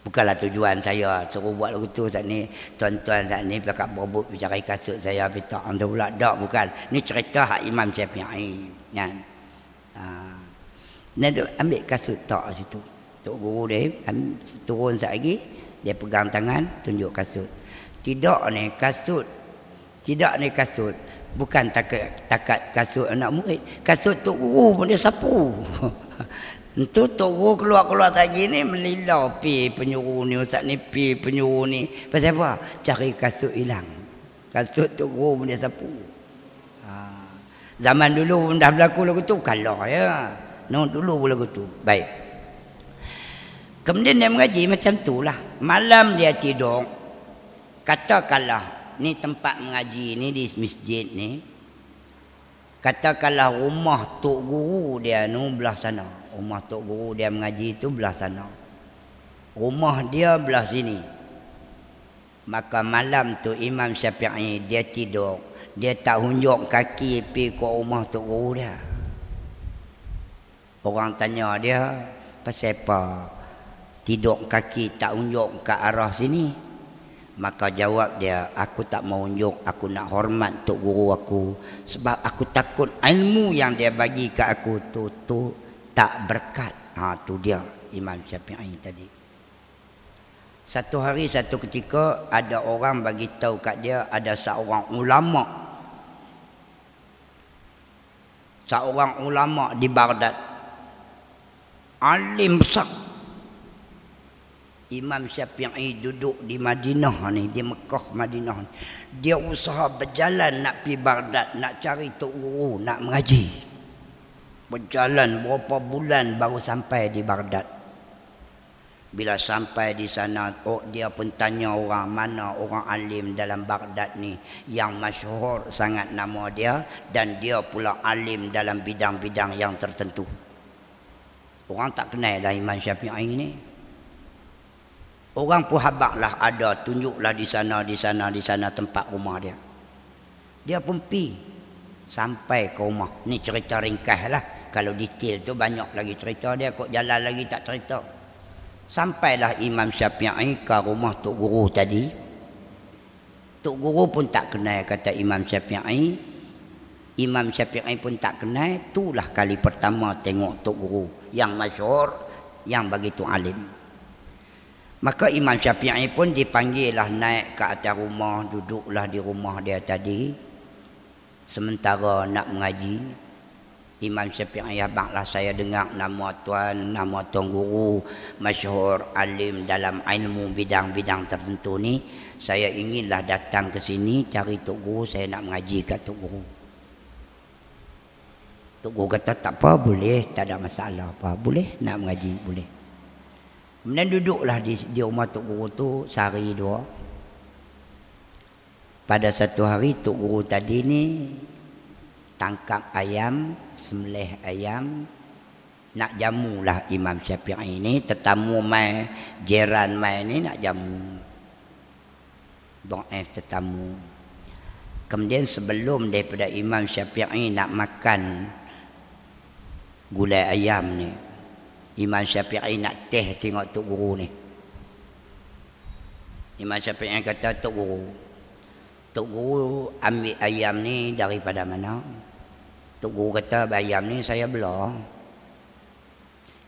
Bukanlah tujuan saya suruh buat lagu tu saat ni. Tuan-tuan saat ni pakak berebut cari kasut saya habis tak anda pula dak bukan. Ni cerita hak Imam Syafi'i. Ya. Ha. Nak ambil kasut tak situ. Tok Guru dia kan, turun satgi dia pegang tangan tunjuk kasut. Tidak ni kasut. Tidak ni kasut. Bukan takat, takat kasut anak murid. Kasut Tok Guru pun dia sapu. Itu Tok Guru keluar-keluar tadi ni melilau pi penyuru ni ustaz ni pi penyuru ni. Pasal apa? Cari kasut hilang. Kasut Tok Guru pun dia sapu. Ha. Zaman dulu pun dah berlaku lagu tu kalah ya. No dulu pun lagu tu. Baik. Kemudian dia mengaji macam tu lah. Malam dia tidur. Katakanlah. Ni tempat mengaji ni di masjid ni. Katakanlah rumah Tok Guru dia ni belah sana. Rumah Tok Guru dia mengaji tu belah sana. Rumah dia belah sini. Maka malam tu Imam Syafi'i dia tidur. Dia tak hunjuk kaki pergi ke rumah Tok Guru dia. Orang tanya dia. Pasal apa? tidak kaki tak unjuk ke arah sini maka jawab dia aku tak mau unjuk aku nak hormat tok guru aku sebab aku takut ilmu yang dia bagi ke aku tu tu tak berkat ha tu dia imam syafi'i tadi satu hari satu ketika ada orang bagi tahu kat dia ada seorang ulama seorang ulama di Baghdad alim besar Imam Syafi'i duduk di Madinah ni, di Mekah Madinah ni. Dia usaha berjalan nak pi Baghdad, nak cari tok guru, nak mengaji. Berjalan berapa bulan baru sampai di Baghdad. Bila sampai di sana, oh dia pun tanya orang mana orang alim dalam Baghdad ni yang masyhur sangat nama dia dan dia pula alim dalam bidang-bidang yang tertentu. Orang tak kenal lah Imam Syafi'i ni. Orang pun habaklah ada tunjuklah di sana di sana di sana tempat rumah dia. Dia pun pi sampai ke rumah. Ni cerita ringkas lah. Kalau detail tu banyak lagi cerita dia kok jalan lagi tak cerita. Sampailah Imam Syafi'i ke rumah Tok Guru tadi. Tok Guru pun tak kenal kata Imam Syafi'i. Imam Syafi'i pun tak kenal. Itulah kali pertama tengok Tok Guru yang masyur, yang begitu alim. Maka Imam Syafi'i pun dipanggil lah naik ke atas rumah, duduklah di rumah dia tadi. Sementara nak mengaji, Imam Syafi'i abanglah saya dengar nama tuan, nama tuan guru, masyhur alim dalam ilmu bidang-bidang tertentu ni, saya inginlah datang ke sini cari tok guru, saya nak mengaji kat tok guru. Tok guru kata tak apa, boleh, tak ada masalah apa, boleh nak mengaji, boleh. Kemudian duduklah di, di rumah Tok Guru tu sehari dua. Pada satu hari Tok Guru tadi ni tangkap ayam, semleh ayam. Nak jamulah Imam Syafi'i ini, tetamu mai jiran mai ni nak jamu. Doaif tetamu. Kemudian sebelum daripada Imam ini nak makan gulai ayam ni, Imam Syafi'i nak teh tengok Tok Guru ni. Imam Syafi'i kata Tok Guru. Tok Guru ambil ayam ni daripada mana? Tok Guru kata ayam ni saya belah.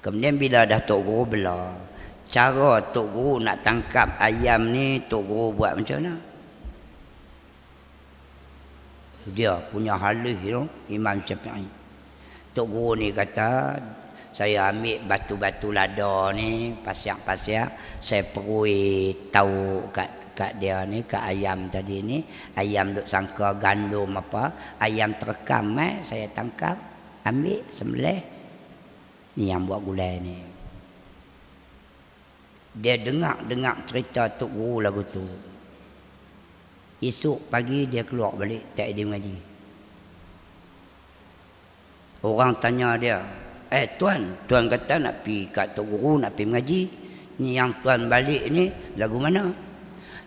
Kemudian bila dah Tok Guru belah. Cara Tok Guru nak tangkap ayam ni Tok Guru buat macam mana? Dia punya halus tu Imam Syafi'i. Tok Guru ni kata saya ambil batu-batu lada ni pasiak-pasiak saya perui tahu kat kat dia ni kak ayam tadi ni ayam duk sangka gandum apa ayam terkam eh saya tangkap ambil sembelih ni yang buat gulai ni dia dengar-dengar cerita tok guru lagu tu esok pagi dia keluar balik tak ada mengaji orang tanya dia Eh tuan, tuan kata nak pi kat tok guru nak pi mengaji. Ni yang tuan balik ni lagu mana?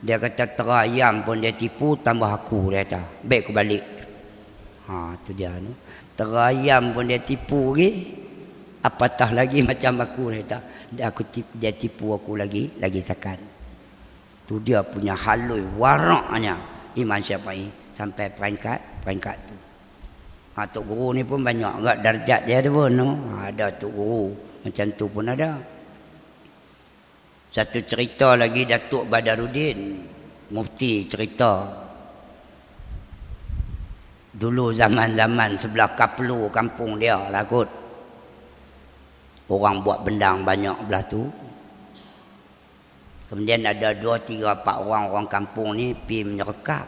Dia kata terayam pun dia tipu tambah aku dia kata. Baik aku balik. Ha tu dia ni. Terayam pun dia tipu lagi. Apatah lagi macam aku dia kata. Dia aku tipu, dia tipu aku lagi lagi sakan. Tu dia punya haloi waraknya Iman siapa Syafi'i sampai peringkat peringkat tu ha, Tok Guru ni pun banyak agak darjat dia tu pun no? ha, ada Tok Guru macam tu pun ada satu cerita lagi Datuk Badaruddin Mufti cerita Dulu zaman-zaman sebelah Kaplu kampung dia lah kot Orang buat bendang banyak belah tu Kemudian ada dua, tiga, empat orang orang kampung ni pergi menyerkap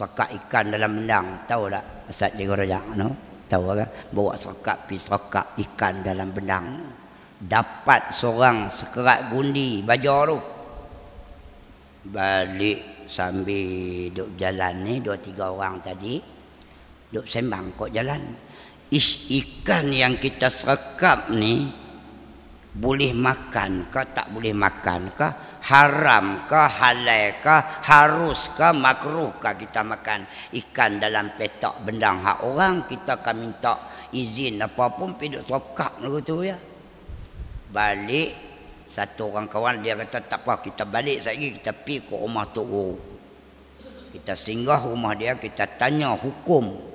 sekat ikan dalam bendang tahu tak asat di gorojak no tahu tak? bawa sekat pi sekat ikan dalam bendang dapat seorang sekerat gundi baja tu balik sambil duk jalan ni dua tiga orang tadi duk sembang kok jalan is ikan yang kita sekap ni boleh makan ke tak boleh makan kah haram ke halal ke harus ke makruh ke kita makan ikan dalam petak bendang hak orang kita akan minta izin apa pun pidok sokak lagu tu ya balik satu orang kawan dia kata tak apa kita balik lagi kita pi ke rumah tu guru kita singgah rumah dia kita tanya hukum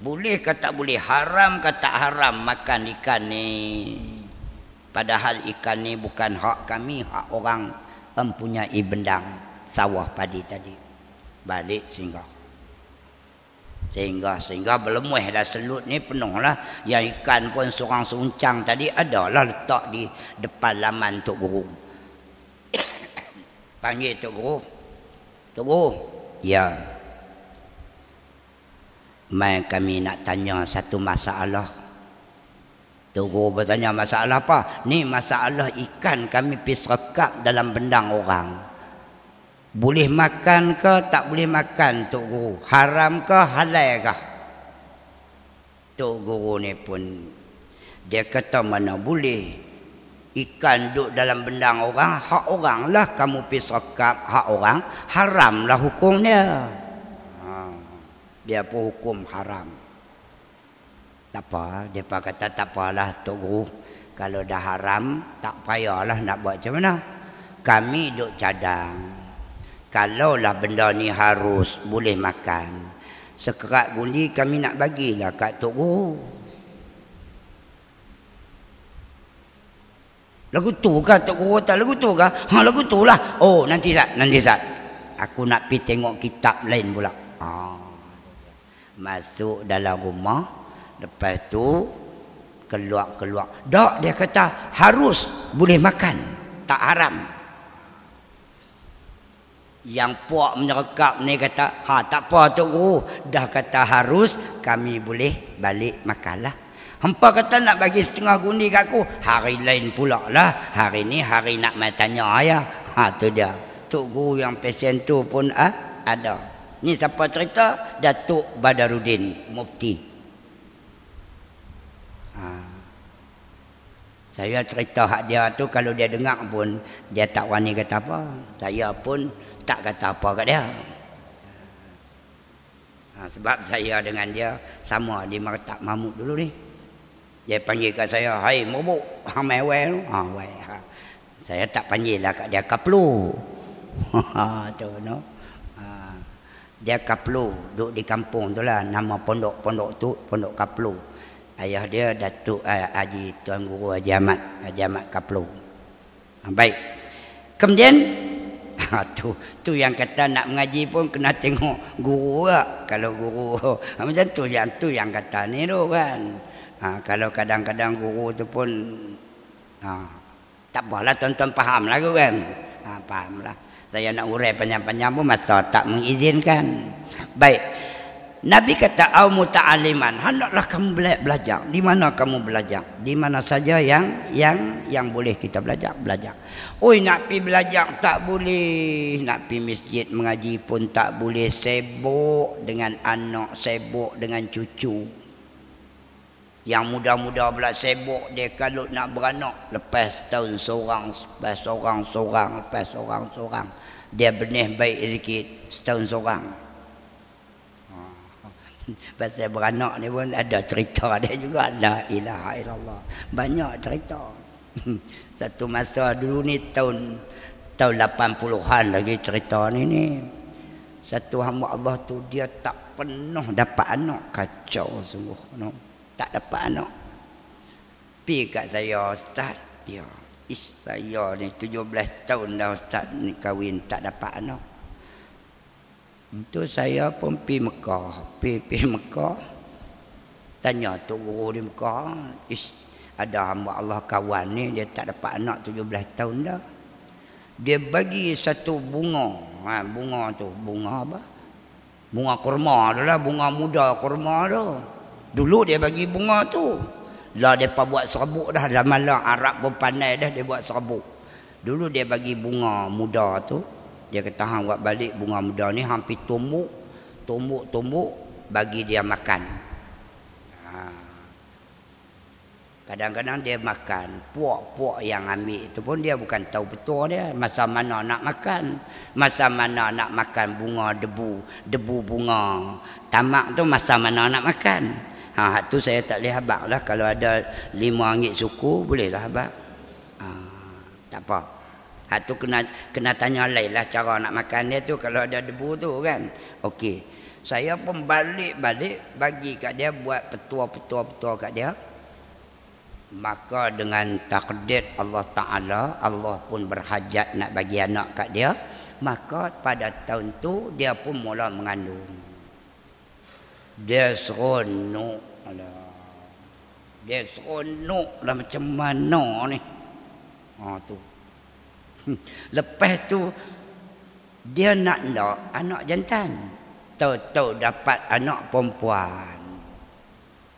boleh ke tak boleh haram ke tak haram makan ikan ni padahal ikan ni bukan hak kami hak orang mempunyai bendang sawah padi tadi balik singgah sehingga sehingga belemuh dah selut ni penuh lah yang ikan pun seorang seuncang tadi ada adalah letak di depan laman tok guru panggil tok guru tok guru ya mai kami nak tanya satu masalah Tu bertanya masalah apa? Ni masalah ikan kami pis dalam bendang orang. Boleh makan ke tak boleh makan Tok Guru? Haram ke halal ke? Tok Guru ni pun dia kata mana boleh ikan duduk dalam bendang orang hak orang lah kamu pis hak orang haram lah hukumnya. Ha. Dia pun hukum haram. Tak apa, depa kata tak lah tok guru. Kalau dah haram, tak payahlah nak buat macam mana. Kami duk cadang. Kalau lah benda ni harus boleh makan. Sekerat guli kami nak bagilah kat tok guru. Lagu tu kah Tok Guru tak lagu tu kah? Ha lagu tu lah. Oh nanti sat, nanti sat. Aku nak pi tengok kitab lain pula. Ha. Masuk dalam rumah, Lepas tu keluar-keluar. Dak dia kata harus boleh makan, tak haram. Yang puak menyerkap ni kata, ha tak apa tu guru, dah kata harus kami boleh balik makanlah. Hampa kata nak bagi setengah gundi kat aku, hari lain pula lah. Hari ni hari nak mai tanya ayah. Ha tu dia. Tok guru yang pesen tu pun ha, ada. Ni siapa cerita? Datuk Badarudin Mufti. Ha. Saya cerita hak dia tu kalau dia dengar pun dia tak wani kata apa. Saya pun tak kata apa kat dia. Ha, sebab saya dengan dia sama di Martak Mamut dulu ni. Dia panggil kat saya, "Hai, mabuk. Ha mai well. Ha wei. Ha. Saya tak panggil lah kat dia kaplu. Ha tu no. Ha. Dia kaplu duduk di kampung tu lah nama pondok-pondok tu, pondok kaplu ayah dia Datuk uh, Haji Tuan Guru Haji Ahmad Haji Ahmad Kaplu ah, baik kemudian ah, tu, tu yang kata nak mengaji pun kena tengok guru lah. Kalau guru ha, macam tu yang tu yang kata ni tu kan. Ha, kalau kadang-kadang guru tu pun ha, tak apalah tuan-tuan faham lah kan. Ha, faham lah. Saya nak urai panjang-panjang pun masa tak mengizinkan. Baik. Nabi kata au muta'aliman hendaklah kamu belajar di mana kamu belajar di mana saja yang yang yang boleh kita belajar belajar oi nak pi belajar tak boleh nak pi masjid mengaji pun tak boleh sibuk dengan anak sibuk dengan cucu yang muda-muda pula sibuk dia kalau nak beranak lepas tahun seorang lepas seorang seorang lepas seorang seorang dia benih baik sikit setahun seorang Pasal beranak ni pun ada cerita dia juga La ilaha illallah Banyak cerita Satu masa dulu ni tahun Tahun 80-an lagi cerita ni ni Satu hamba Allah tu dia tak pernah dapat anak Kacau sungguh no. Tak dapat anak Pi kat saya ustaz Ya Ish, saya ni 17 tahun dah ustaz ni kahwin tak dapat anak itu saya pun pi Mekah, pi pi Mekah. Tanya tu guru di Mekah, ish ada hamba Allah kawan ni dia tak dapat anak 17 tahun dah. Dia bagi satu bunga, ha, bunga tu, bunga apa? Bunga kurma tu lah, bunga muda kurma tu. Dulu dia bagi bunga tu. Lah dia buat serbuk dah, zaman lah Arab pun pandai dah dia buat serbuk. Dulu dia bagi bunga muda tu, dia kata hang buat balik bunga muda ni hang pi tumbuk, tumbuk-tumbuk bagi dia makan. Ha. Kadang-kadang dia makan Puak-puak yang ambil itu pun dia bukan tahu betul dia Masa mana nak makan Masa mana nak makan bunga debu Debu bunga Tamak tu masa mana nak makan ha, tu saya tak boleh habak lah Kalau ada lima angit suku bolehlah habak ha, Tak apa Ha tu kena kena tanya lain lah cara nak makan dia tu kalau ada debu tu kan. Okey. Saya pun balik-balik bagi kat dia buat petua-petua-petua kat dia. Maka dengan takdir Allah Ta'ala Allah pun berhajat nak bagi anak kat dia Maka pada tahun tu Dia pun mula mengandung Dia seronok Dia seronok lah macam mana ni Ha tu Hmm. Lepas tu dia nak nak anak jantan. Tahu-tahu dapat anak perempuan.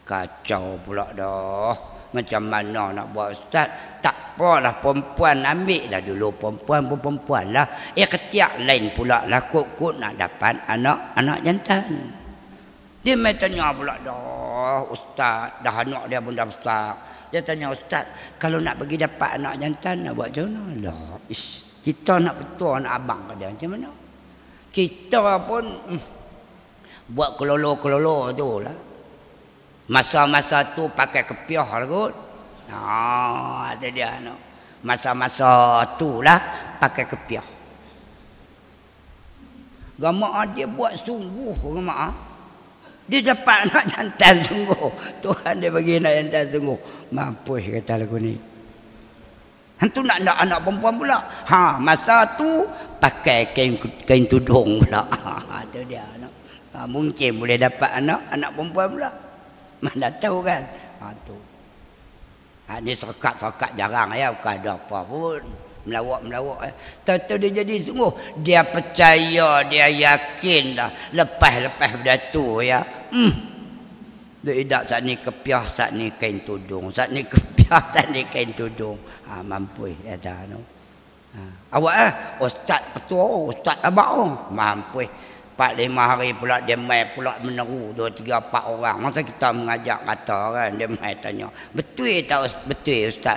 Kacau pula dah. Macam mana nak buat ustaz? Tak apalah perempuan ambil lah dulu perempuan pun perempuan lah. Eh ketiak lain pula lah kot-kot nak dapat anak anak jantan. Dia main tanya pula dah ustaz dah anak dia pun dah besar. Dia tanya ustaz, kalau nak pergi dapat anak jantan nak buat macam mana? Lah, kita nak petua anak abang ke dia macam mana? Kita pun hmm, buat kelolo-kelolo tu lah. Masa-masa tu pakai kepiah lah kot. Nah, tu dia no. Masa-masa tu lah pakai kepiah. Gama dia buat sungguh gamak. Ha? Dia dapat anak jantan sungguh. Tuhan dia bagi anak jantan sungguh. Mampus kata lagu ni. Hantu nak nak anak perempuan pula. Ha, masa tu pakai kain kain tudung pula. Ha, tu dia anak. Ha, mungkin boleh dapat anak anak perempuan pula. Mana tahu kan? Ha tu. Ha ni sekat-sekat jarang ya bukan ada apa pun melawak-melawak eh. Tentu dia jadi sungguh Dia percaya, dia yakin dah Lepas-lepas benda tu ya hmm. Dia tidak saat ni kepiah, saat ni kain tudung Saat ni kepiah, saat ni kain tudung ha, Mampu ya dah no. ha. Awak eh, ustaz petua, ustaz abang oh. Mampu 4-5 hari pula dia mai pula meneru 2-3-4 orang Masa kita mengajak kata kan Dia mai tanya Betul tak betul ustaz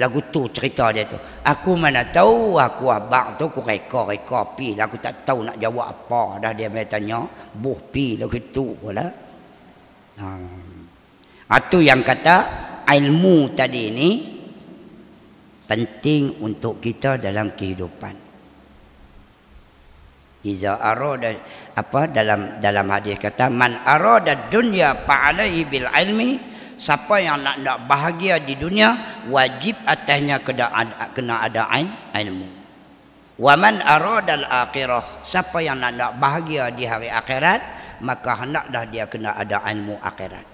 Lagu tu cerita dia tu. Aku mana tahu aku abang tu aku reka-reka pi lah. Aku tak tahu nak jawab apa. Dah dia main tanya. Buh pi lagu tu pula. Hmm. Itu yang kata ilmu tadi ni penting untuk kita dalam kehidupan. Iza arada apa dalam dalam hadis kata man arada dunya fa'alaihi bil ilmi siapa yang nak nak bahagia di dunia wajib atasnya kena ada, kena ada ain, ilmu wa man aradal akhirah siapa yang nak nak bahagia di hari akhirat maka hendaklah dia kena ada ilmu akhirat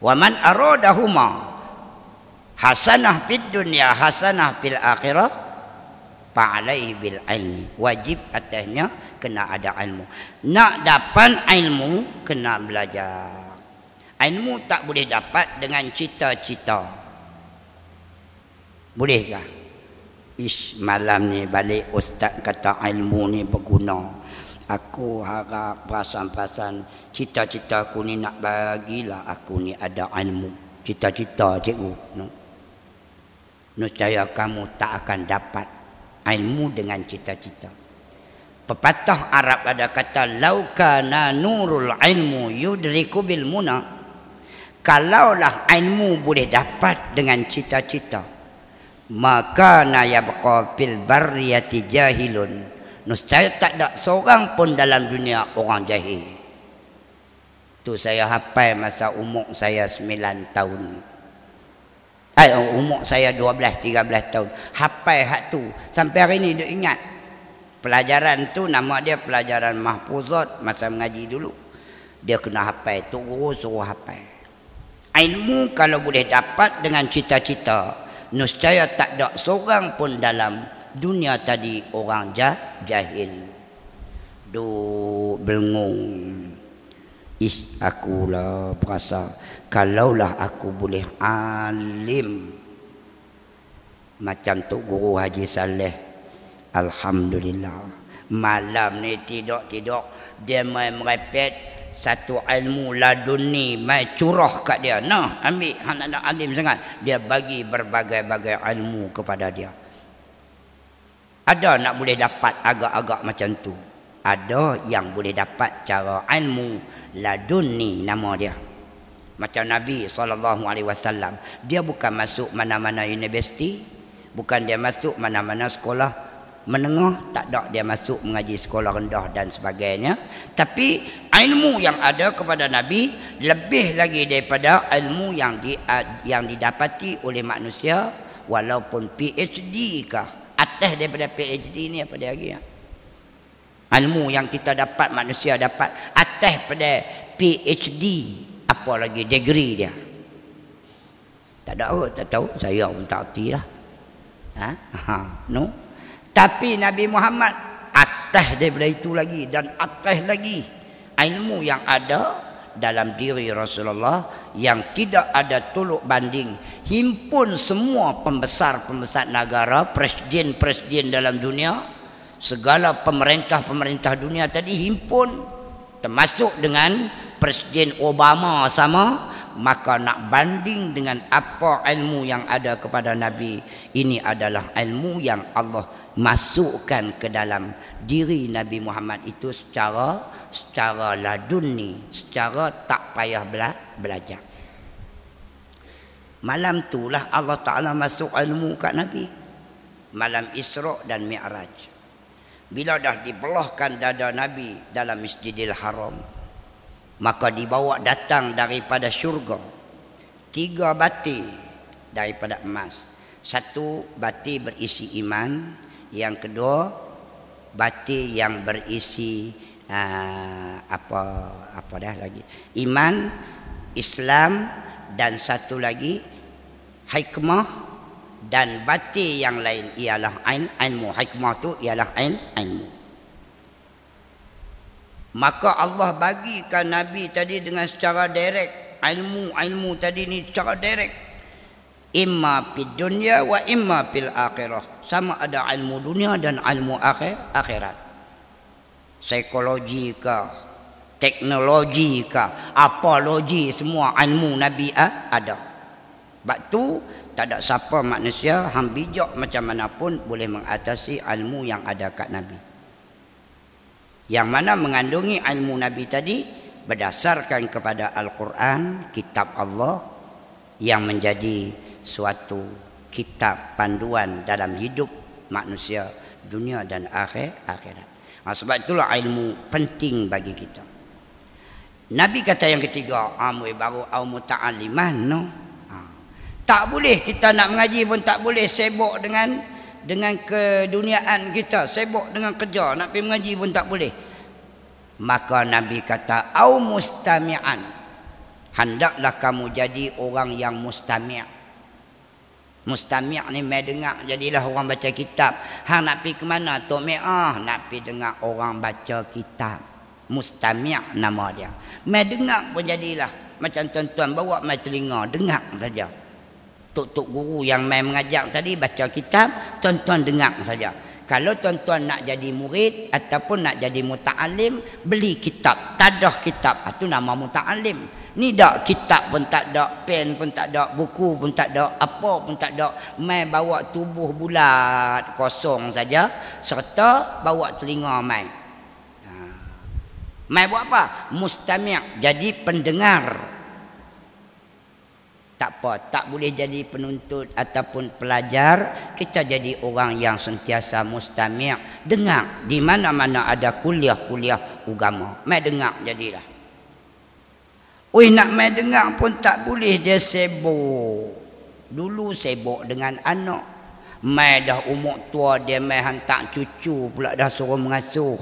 wa man aradahuma hasanah fid dunya hasanah fil akhirah fa bil ilmi wajib atasnya kena ada ilmu nak dapat ilmu kena belajar ilmu tak boleh dapat dengan cita-cita bolehkah ish malam ni balik ustaz kata ilmu ni berguna aku harap perasan-perasan cita-cita aku ni nak bagilah aku ni ada ilmu cita-cita cikgu no. no saya kamu tak akan dapat ilmu dengan cita-cita. Pepatah Arab ada kata, Laukana nurul ilmu yudriku bil munah kalaulah ilmu boleh dapat dengan cita-cita maka naya yabqa fil barriyati jahilun nescaya tak ada seorang pun dalam dunia orang jahil tu saya hapai masa umur saya sembilan tahun ai eh, umur saya dua belas tiga belas tahun Hapai hak tu sampai hari ni duk ingat pelajaran tu nama dia pelajaran mahfuzat masa mengaji dulu dia kena hafal terus suruh hapai. Ainmu kalau boleh dapat dengan cita-cita nescaya tak ada seorang pun dalam dunia tadi orang jah, jahil duk bengong is aku lah perasa kalaulah aku boleh alim macam tu guru haji saleh alhamdulillah malam ni tidur tidur dia main merepet satu ilmu laduni mai curah kat dia nah ambil hang nak alim sangat dia bagi berbagai-bagai ilmu kepada dia ada nak boleh dapat agak-agak macam tu ada yang boleh dapat cara ilmu laduni nama dia macam nabi sallallahu alaihi wasallam dia bukan masuk mana-mana universiti bukan dia masuk mana-mana sekolah menengah tak ada dia masuk mengaji sekolah rendah dan sebagainya tapi ilmu yang ada kepada nabi lebih lagi daripada ilmu yang di, yang didapati oleh manusia walaupun PhD kah atas daripada PhD ni apa dia lagi ya? ilmu yang kita dapat manusia dapat atas pada PhD apa lagi degree dia tak ada apa tak tahu saya pun tak hati lah ha? ha? no tapi Nabi Muhammad atas daripada itu lagi dan atas lagi ilmu yang ada dalam diri Rasulullah yang tidak ada tuluk banding himpun semua pembesar-pembesar negara presiden-presiden dalam dunia segala pemerintah-pemerintah dunia tadi himpun termasuk dengan presiden Obama sama maka nak banding dengan apa ilmu yang ada kepada nabi ini adalah ilmu yang Allah masukkan ke dalam diri Nabi Muhammad itu secara secara laduni secara tak payah bela, belajar malam itulah Allah Taala masuk ilmu ke nabi malam Isra dan Mi'raj bila dah dibelahkan dada nabi dalam Masjidil Haram maka dibawa datang daripada syurga tiga bati daripada emas satu bati berisi iman yang kedua bati yang berisi uh, apa apa dah lagi iman Islam dan satu lagi hikmah dan bati yang lain ialah ain ainmu hikmah tu ialah ain Ain ainmu Maka Allah bagikan Nabi tadi dengan secara direct Ilmu-ilmu tadi ni secara direct Imma fi dunya wa imma fil akhirah Sama ada ilmu dunia dan ilmu akhir, akhirat Psikologi ke Teknologi ke Apologi semua ilmu Nabi eh, ada Sebab tu tak ada siapa manusia Hang bijak macam mana pun boleh mengatasi ilmu yang ada kat Nabi yang mana mengandungi ilmu Nabi tadi berdasarkan kepada Al-Quran, kitab Allah yang menjadi suatu kitab panduan dalam hidup manusia dunia dan akhir akhirat. Nah, ha, sebab itulah ilmu penting bagi kita. Nabi kata yang ketiga, amu ah, baru au mutaalliman no. Ha. Tak boleh kita nak mengaji pun tak boleh sibuk dengan dengan keduniaan kita sibuk dengan kerja nak pergi mengaji pun tak boleh maka nabi kata au mustami'an hendaklah kamu jadi orang yang mustami' mustami' ni mai dengar jadilah orang baca kitab hang nak pergi ke mana tok mai ah nak pergi dengar orang baca kitab mustami' nama dia mai dengar pun jadilah macam tuan-tuan bawa mai telinga dengar saja tok-tok guru yang main mengajar tadi baca kitab, tuan-tuan dengar saja. Kalau tuan-tuan nak jadi murid ataupun nak jadi muta'alim, beli kitab, tadah kitab. Itu ah, nama muta'alim. Ni dak kitab pun tak ada, pen pun tak ada, buku pun tak ada, apa pun tak ada. Mai bawa tubuh bulat kosong saja serta bawa telinga mai. Ha. Mai buat apa? Mustami' jadi pendengar tak apa tak boleh jadi penuntut ataupun pelajar kita jadi orang yang sentiasa mustami' dengar di mana-mana ada kuliah-kuliah agama mai dengar jadilah Ui nak mai dengar pun tak boleh dia sibuk dulu sibuk dengan anak mai dah umur tua dia mai hantar cucu pula dah suruh mengasuh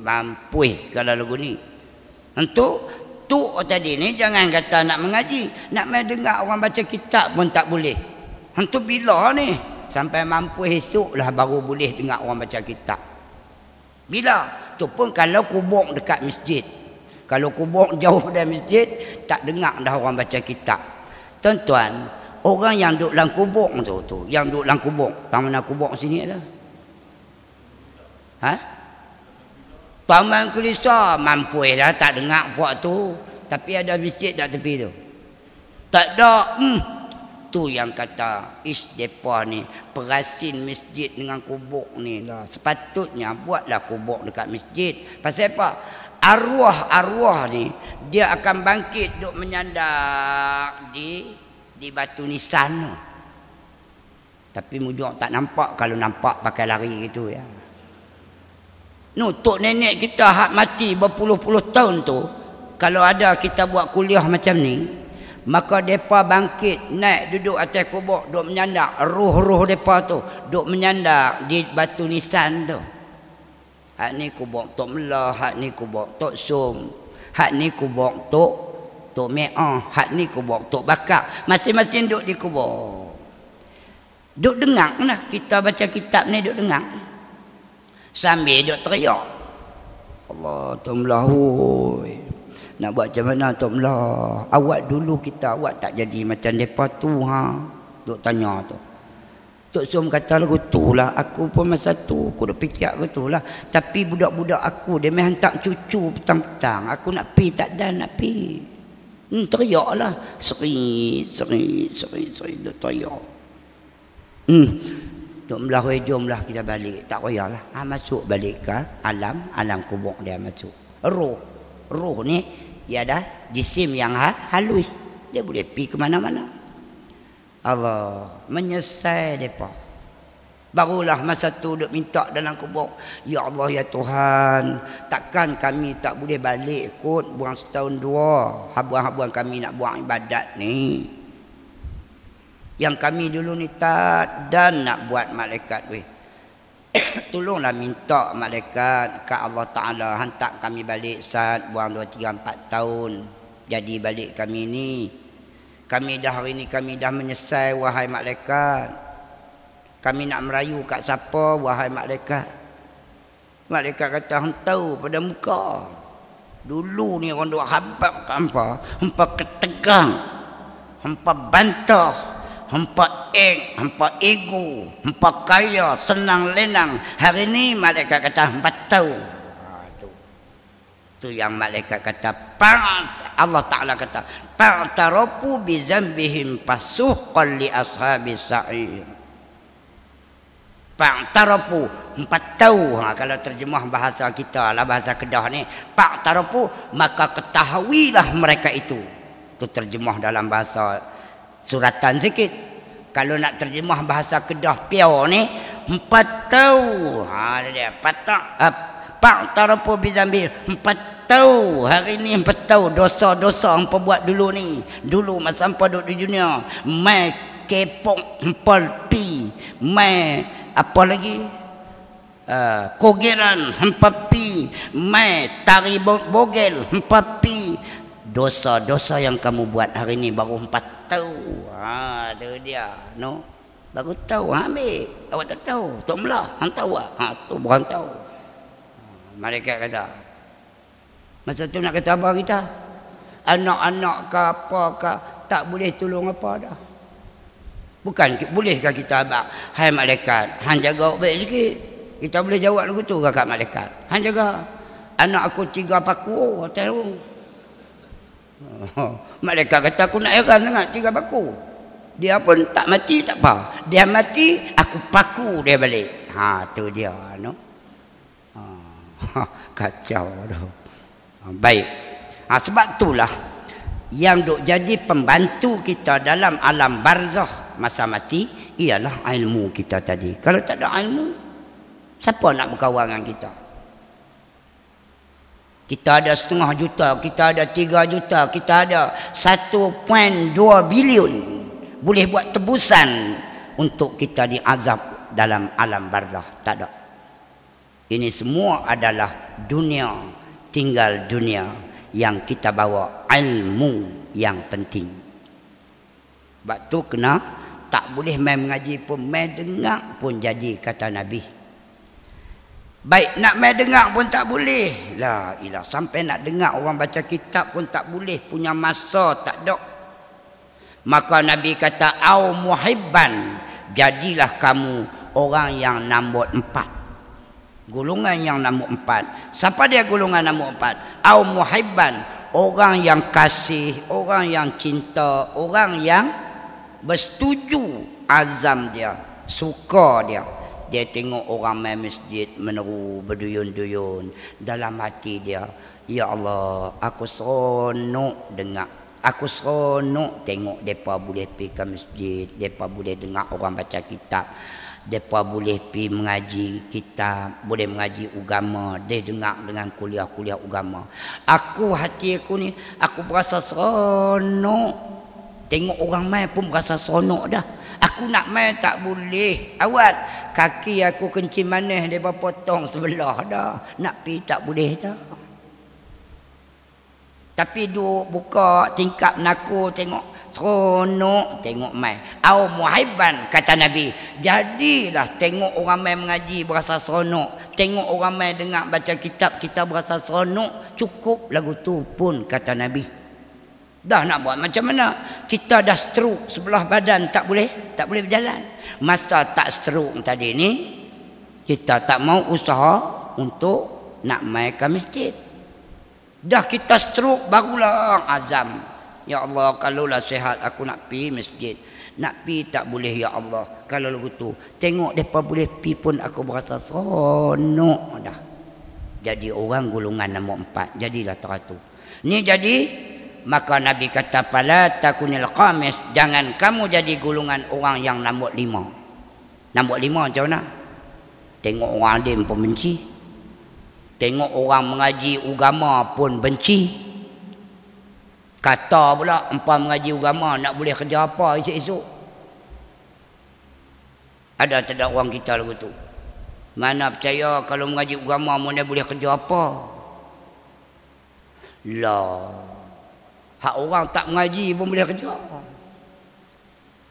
mampu kalau lagu ni Entuh Tu tadi ni jangan kata nak mengaji, nak main dengar orang baca kitab pun tak boleh. Hang bila ni? Sampai mampu lah baru boleh dengar orang baca kitab. Bila? Tu pun kalau kubur dekat masjid. Kalau kubur jauh dari masjid, tak dengar dah orang baca kitab. Tuan-tuan, orang yang duduk dalam kubur tu, tu yang duduk dalam kubur, tak mana kubur sini tu. Ha? Paman Kulisa mampu dah tak dengar buat tu. Tapi ada bisik tak tepi tu. Tak ada. Hmm. Tu yang kata is depa ni perasin masjid dengan kubur ni lah. Sepatutnya buatlah kubur dekat masjid. Pasal apa? Arwah-arwah ni dia akan bangkit duk menyandak di di batu nisan Tapi mujur tak nampak kalau nampak pakai lari gitu ya. Nu tok nenek kita hak mati berpuluh-puluh tahun tu, kalau ada kita buat kuliah macam ni, maka depa bangkit naik duduk atas kubur duk menyandak roh-roh depa tu, duk menyandak di batu nisan tu. Hak ni kubur tok melah, hak ni kubur tok sum. Hak ni kubur tok tok meah, hak ni kubur tok bakar. Masing-masing duk di kubur. Duk dengar lah kita baca kitab ni duk dengar sambil duk teriak Allah tolonglah oi nak buat macam mana tolonglah awak dulu kita awak tak jadi macam depa tu ha duk tanya tu Tok Som kata lagu tu lah aku pun masa tu aku dah fikir aku tu lah tapi budak-budak aku dia main hantar cucu petang-petang aku nak pi tak ada nak pi hmm, teriak lah seri seri seri seri dia teriak hmm. Tok belah hujumlah kita balik. Tak payahlah. Ha, masuk balik ke alam. Alam kubur dia masuk. Roh. Roh ni. Dia ada jisim yang ha, halus. Dia boleh pergi ke mana-mana. Allah. Menyesai mereka. Barulah masa tu duk minta dalam kubur. Ya Allah, ya Tuhan. Takkan kami tak boleh balik kot. Buang setahun dua. Habuan-habuan kami nak buang ibadat ni. Yang kami dulu ni tak dan nak buat malaikat weh. Tolonglah minta malaikat ke Allah Ta'ala hantar kami balik saat buang 2, 3, 4 tahun. Jadi balik kami ni. Kami dah hari ni kami dah menyesal wahai malaikat. Kami nak merayu kat siapa wahai malaikat. Malaikat kata hantar pada muka. Dulu ni orang duk habak kat hampa. Hampa ketegang. Hampa bantah hampa eng, hampa ego, hampa kaya, senang lenang. Hari ini malaikat kata hampa tahu. Itu ah, yang malaikat kata Allah Ta'ala kata Pa'tarapu bizambihim pasuhqan li ashabi sa'ir Pa'tarapu Empat tahu ha, Kalau terjemah bahasa kita lah Bahasa Kedah ni Pa'tarapu Maka ketahuilah mereka itu Itu terjemah dalam bahasa suratan sikit kalau nak terjemah bahasa kedah piao ni empat tau ha dia patah pak tarapu bizambi empat tahu hari ni empat tahu dosa-dosa hangpa buat dulu ni dulu masa hangpa duduk di dunia mai kepok hangpa pi mai apa lagi uh, kogeran hangpa pi mai tari bogel hangpa dosa-dosa yang kamu buat hari ini baru empat tahu. Ha, tu dia. No. Baru tahu. Ha, ambil. Awak tak tahu. Tok Melah. Hang tahu lah. Ha, tu bukan tahu. Mereka kata. Masa tu nak kata apa kita? Anak-anak ke apa ke tak boleh tolong apa dah. Bukan bolehkah kita abang? Hai malaikat. Hang jaga baik sikit. Kita boleh jawab lagu tu kakak malaikat. Hang jaga. Anak aku tiga paku. Oh, tahu. Mereka kata aku nak heran sangat tiga baku. Dia pun tak mati tak apa. Dia mati aku paku dia balik. Ha tu dia no. Ha, kacau doh. Ha, baik. Ha, sebab itulah yang dok jadi pembantu kita dalam alam barzah masa mati ialah ilmu kita tadi. Kalau tak ada ilmu siapa nak berkawan dengan kita? Kita ada setengah juta, kita ada tiga juta, kita ada satu point dua bilion. Boleh buat tebusan untuk kita diazab dalam alam barzah. Tak ada. Ini semua adalah dunia tinggal dunia yang kita bawa ilmu yang penting. Sebab tu kena tak boleh main mengaji pun main dengar pun jadi kata Nabi. Baik nak main dengar pun tak boleh. La ilah sampai nak dengar orang baca kitab pun tak boleh punya masa tak ada. Maka Nabi kata au muhibban jadilah kamu orang yang nombor empat gulungan yang nombor empat siapa dia gulungan nombor empat au muhibban orang yang kasih orang yang cinta orang yang bersetuju azam dia suka dia dia tengok orang main masjid meneru berduyun-duyun dalam hati dia ya Allah aku seronok dengar aku seronok tengok depa boleh pergi ke masjid depa boleh dengar orang baca kitab depa boleh pi mengaji kitab boleh mengaji agama dia dengar dengan kuliah-kuliah agama aku hati aku ni aku berasa seronok tengok orang main pun berasa seronok dah aku nak mai tak boleh awak kaki aku kencing manis dia potong sebelah dah nak pi tak boleh dah tapi duk buka tingkap naku tengok seronok tengok mai au muhibban kata nabi jadilah tengok orang mai mengaji berasa seronok tengok orang mai dengar baca kitab kita berasa seronok cukup lagu tu pun kata nabi Dah nak buat macam mana? Kita dah stroke sebelah badan tak boleh, tak boleh berjalan. Masa tak stroke tadi ni, kita tak mau usaha untuk nak mai ke masjid. Dah kita stroke barulah azam. Ya Allah, kalau lah sihat aku nak pi masjid. Nak pi tak boleh ya Allah. Kalau lagu tu, tengok depa boleh pi pun aku berasa seronok dah. Jadi orang golongan nombor empat. Jadilah teratur. Ni jadi maka Nabi kata pala takunil qamis jangan kamu jadi gulungan orang yang nombor lima nombor lima macam mana tengok orang dia pun benci tengok orang mengaji agama pun benci kata pula empa mengaji agama nak boleh kerja apa esok-esok ada tak ada orang kita lagu tu mana percaya kalau mengaji agama mana boleh kerja apa lah Hak orang tak mengaji pun boleh kerja.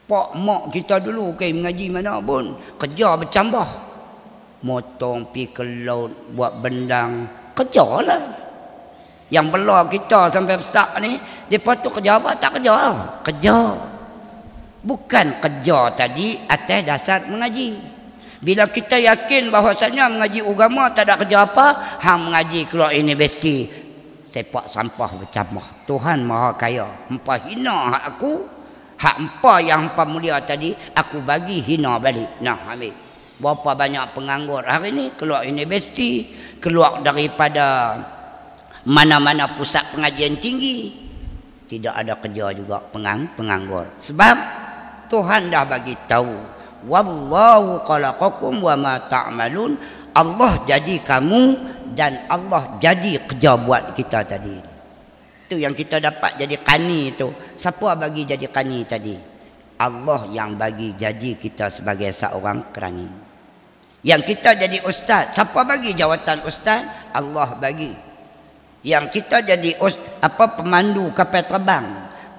Pak mak kita dulu ke mengaji mana pun kerja bercambah. Motong pi ke laut buat bendang, kerjalah. Yang bela kita sampai besar ni, depa tu kerja apa? Tak kerja. Kerja. Bukan kerja tadi atas dasar mengaji. Bila kita yakin bahawasanya mengaji agama tak ada kerja apa, hang mengaji keluar ini bestie tepak sampah bercamah. Tuhan Maha Kaya. Empah hina hak aku. Hak empah yang empah mulia tadi. Aku bagi hina balik. Nah ambil. Berapa banyak penganggur hari ini. Keluar universiti. Keluar daripada mana-mana pusat pengajian tinggi. Tidak ada kerja juga pengang penganggur. Sebab Tuhan dah bagi tahu. Wallahu qalaqakum wa ma ta'malun. Allah jadi kamu dan Allah jadi kerja buat kita tadi itu yang kita dapat jadi kani itu siapa bagi jadi kani tadi Allah yang bagi jadi kita sebagai seorang kerani yang kita jadi ustaz siapa bagi jawatan ustaz Allah bagi yang kita jadi apa pemandu kapal terbang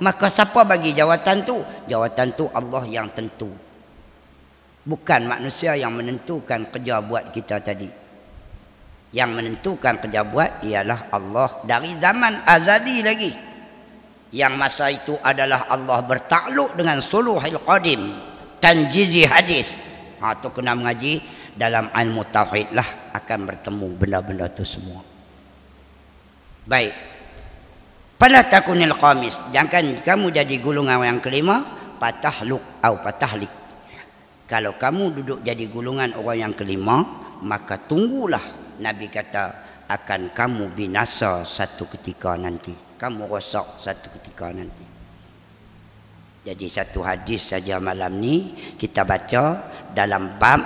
maka siapa bagi jawatan tu jawatan tu Allah yang tentu bukan manusia yang menentukan kerja buat kita tadi yang menentukan kerja buat ialah Allah dari zaman azali lagi yang masa itu adalah Allah bertakluk dengan suluhil qadim tanjizi hadis ha tu kena mengaji dalam ilmu tauhid lah akan bertemu benda-benda tu semua baik pada takunil qamis jangan kamu jadi gulungan yang kelima patah luk atau patah lik kalau kamu duduk jadi gulungan orang yang kelima maka tunggulah Nabi kata akan kamu binasa satu ketika nanti kamu rosak satu ketika nanti jadi satu hadis saja malam ni kita baca dalam bab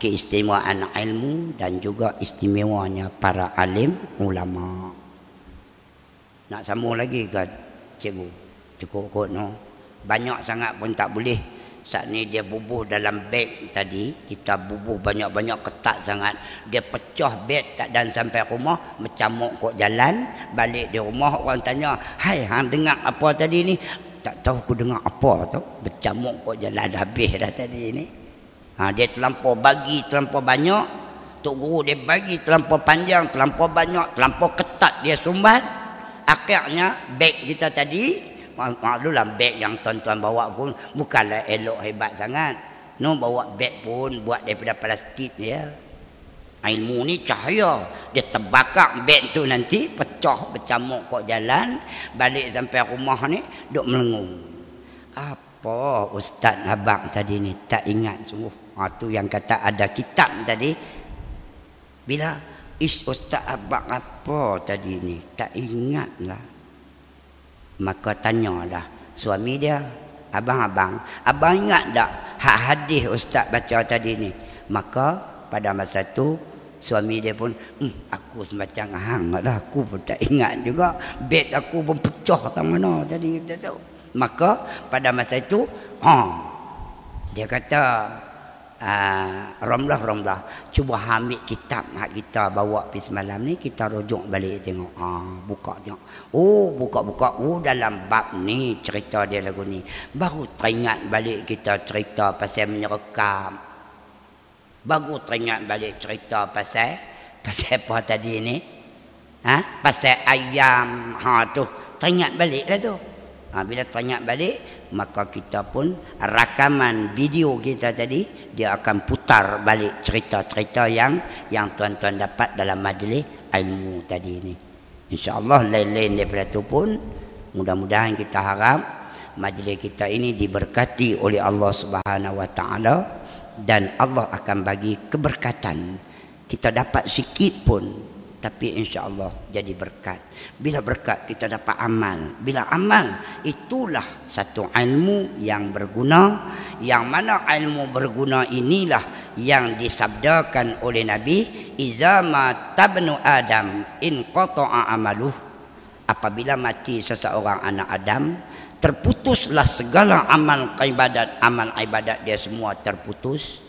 keistimewaan ilmu dan juga istimewanya para alim ulama nak sambung lagi ke cikgu cukup kot no banyak sangat pun tak boleh Saat ni dia bubuh dalam beg tadi Kita bubuh banyak-banyak ketat sangat Dia pecah beg tak dan sampai rumah Mencamuk kot jalan Balik di rumah orang tanya Hai hang dengar apa tadi ni Tak tahu aku dengar apa tu Mencamuk kot jalan habis dah tadi ni ha, Dia terlampau bagi terlampau banyak Tok Guru dia bagi terlampau panjang Terlampau banyak terlampau ketat dia sumbat Akhirnya beg kita tadi Malu lah beg yang tuan-tuan bawa pun bukanlah elok hebat sangat. No bawa beg pun buat daripada plastik ya. Ilmu ni cahaya. Dia terbakar beg tu nanti pecah bercamuk kok jalan, balik sampai rumah ni duk melengung. Apa ustaz abang tadi ni tak ingat sungguh. Ha yang kata ada kitab tadi. Bila Is ustaz abang apa tadi ni Tak ingat lah Maka tanyalah suami dia, abang-abang, abang ingat tak hak hadis ustaz baca tadi ni? Maka pada masa tu suami dia pun, hmm, aku semacam hang lah, aku pun tak ingat juga. Bed aku pun pecah tak mana tadi, tak Maka pada masa itu, ha, dia kata, Romlah romlah, Cuba ambil kitab Hak kita bawa pis malam ni Kita rujuk balik tengok ah, Buka tengok Oh buka-buka Oh dalam bab ni Cerita dia lagu ni Baru teringat balik kita cerita Pasal menyerekam Baru teringat balik cerita pasal Pasal apa tadi ni ha? Pasal ayam ha, tu Teringat balik lah tu ha, Bila tanya balik Maka kita pun rakaman video kita tadi Dia akan putar balik cerita-cerita yang Yang tuan-tuan dapat dalam majlis ilmu tadi ini InsyaAllah lain-lain daripada itu pun Mudah-mudahan kita harap Majlis kita ini diberkati oleh Allah Subhanahu Wa Taala dan Allah akan bagi keberkatan kita dapat sikit pun tapi insya Allah jadi berkat. Bila berkat kita dapat amal. Bila amal itulah satu ilmu yang berguna. Yang mana ilmu berguna inilah yang disabdakan oleh Nabi. Iza ma tabnu Adam in qata'a amaluh. Apabila mati seseorang anak Adam. Terputuslah segala amal ibadat. Amal ibadat dia semua Terputus.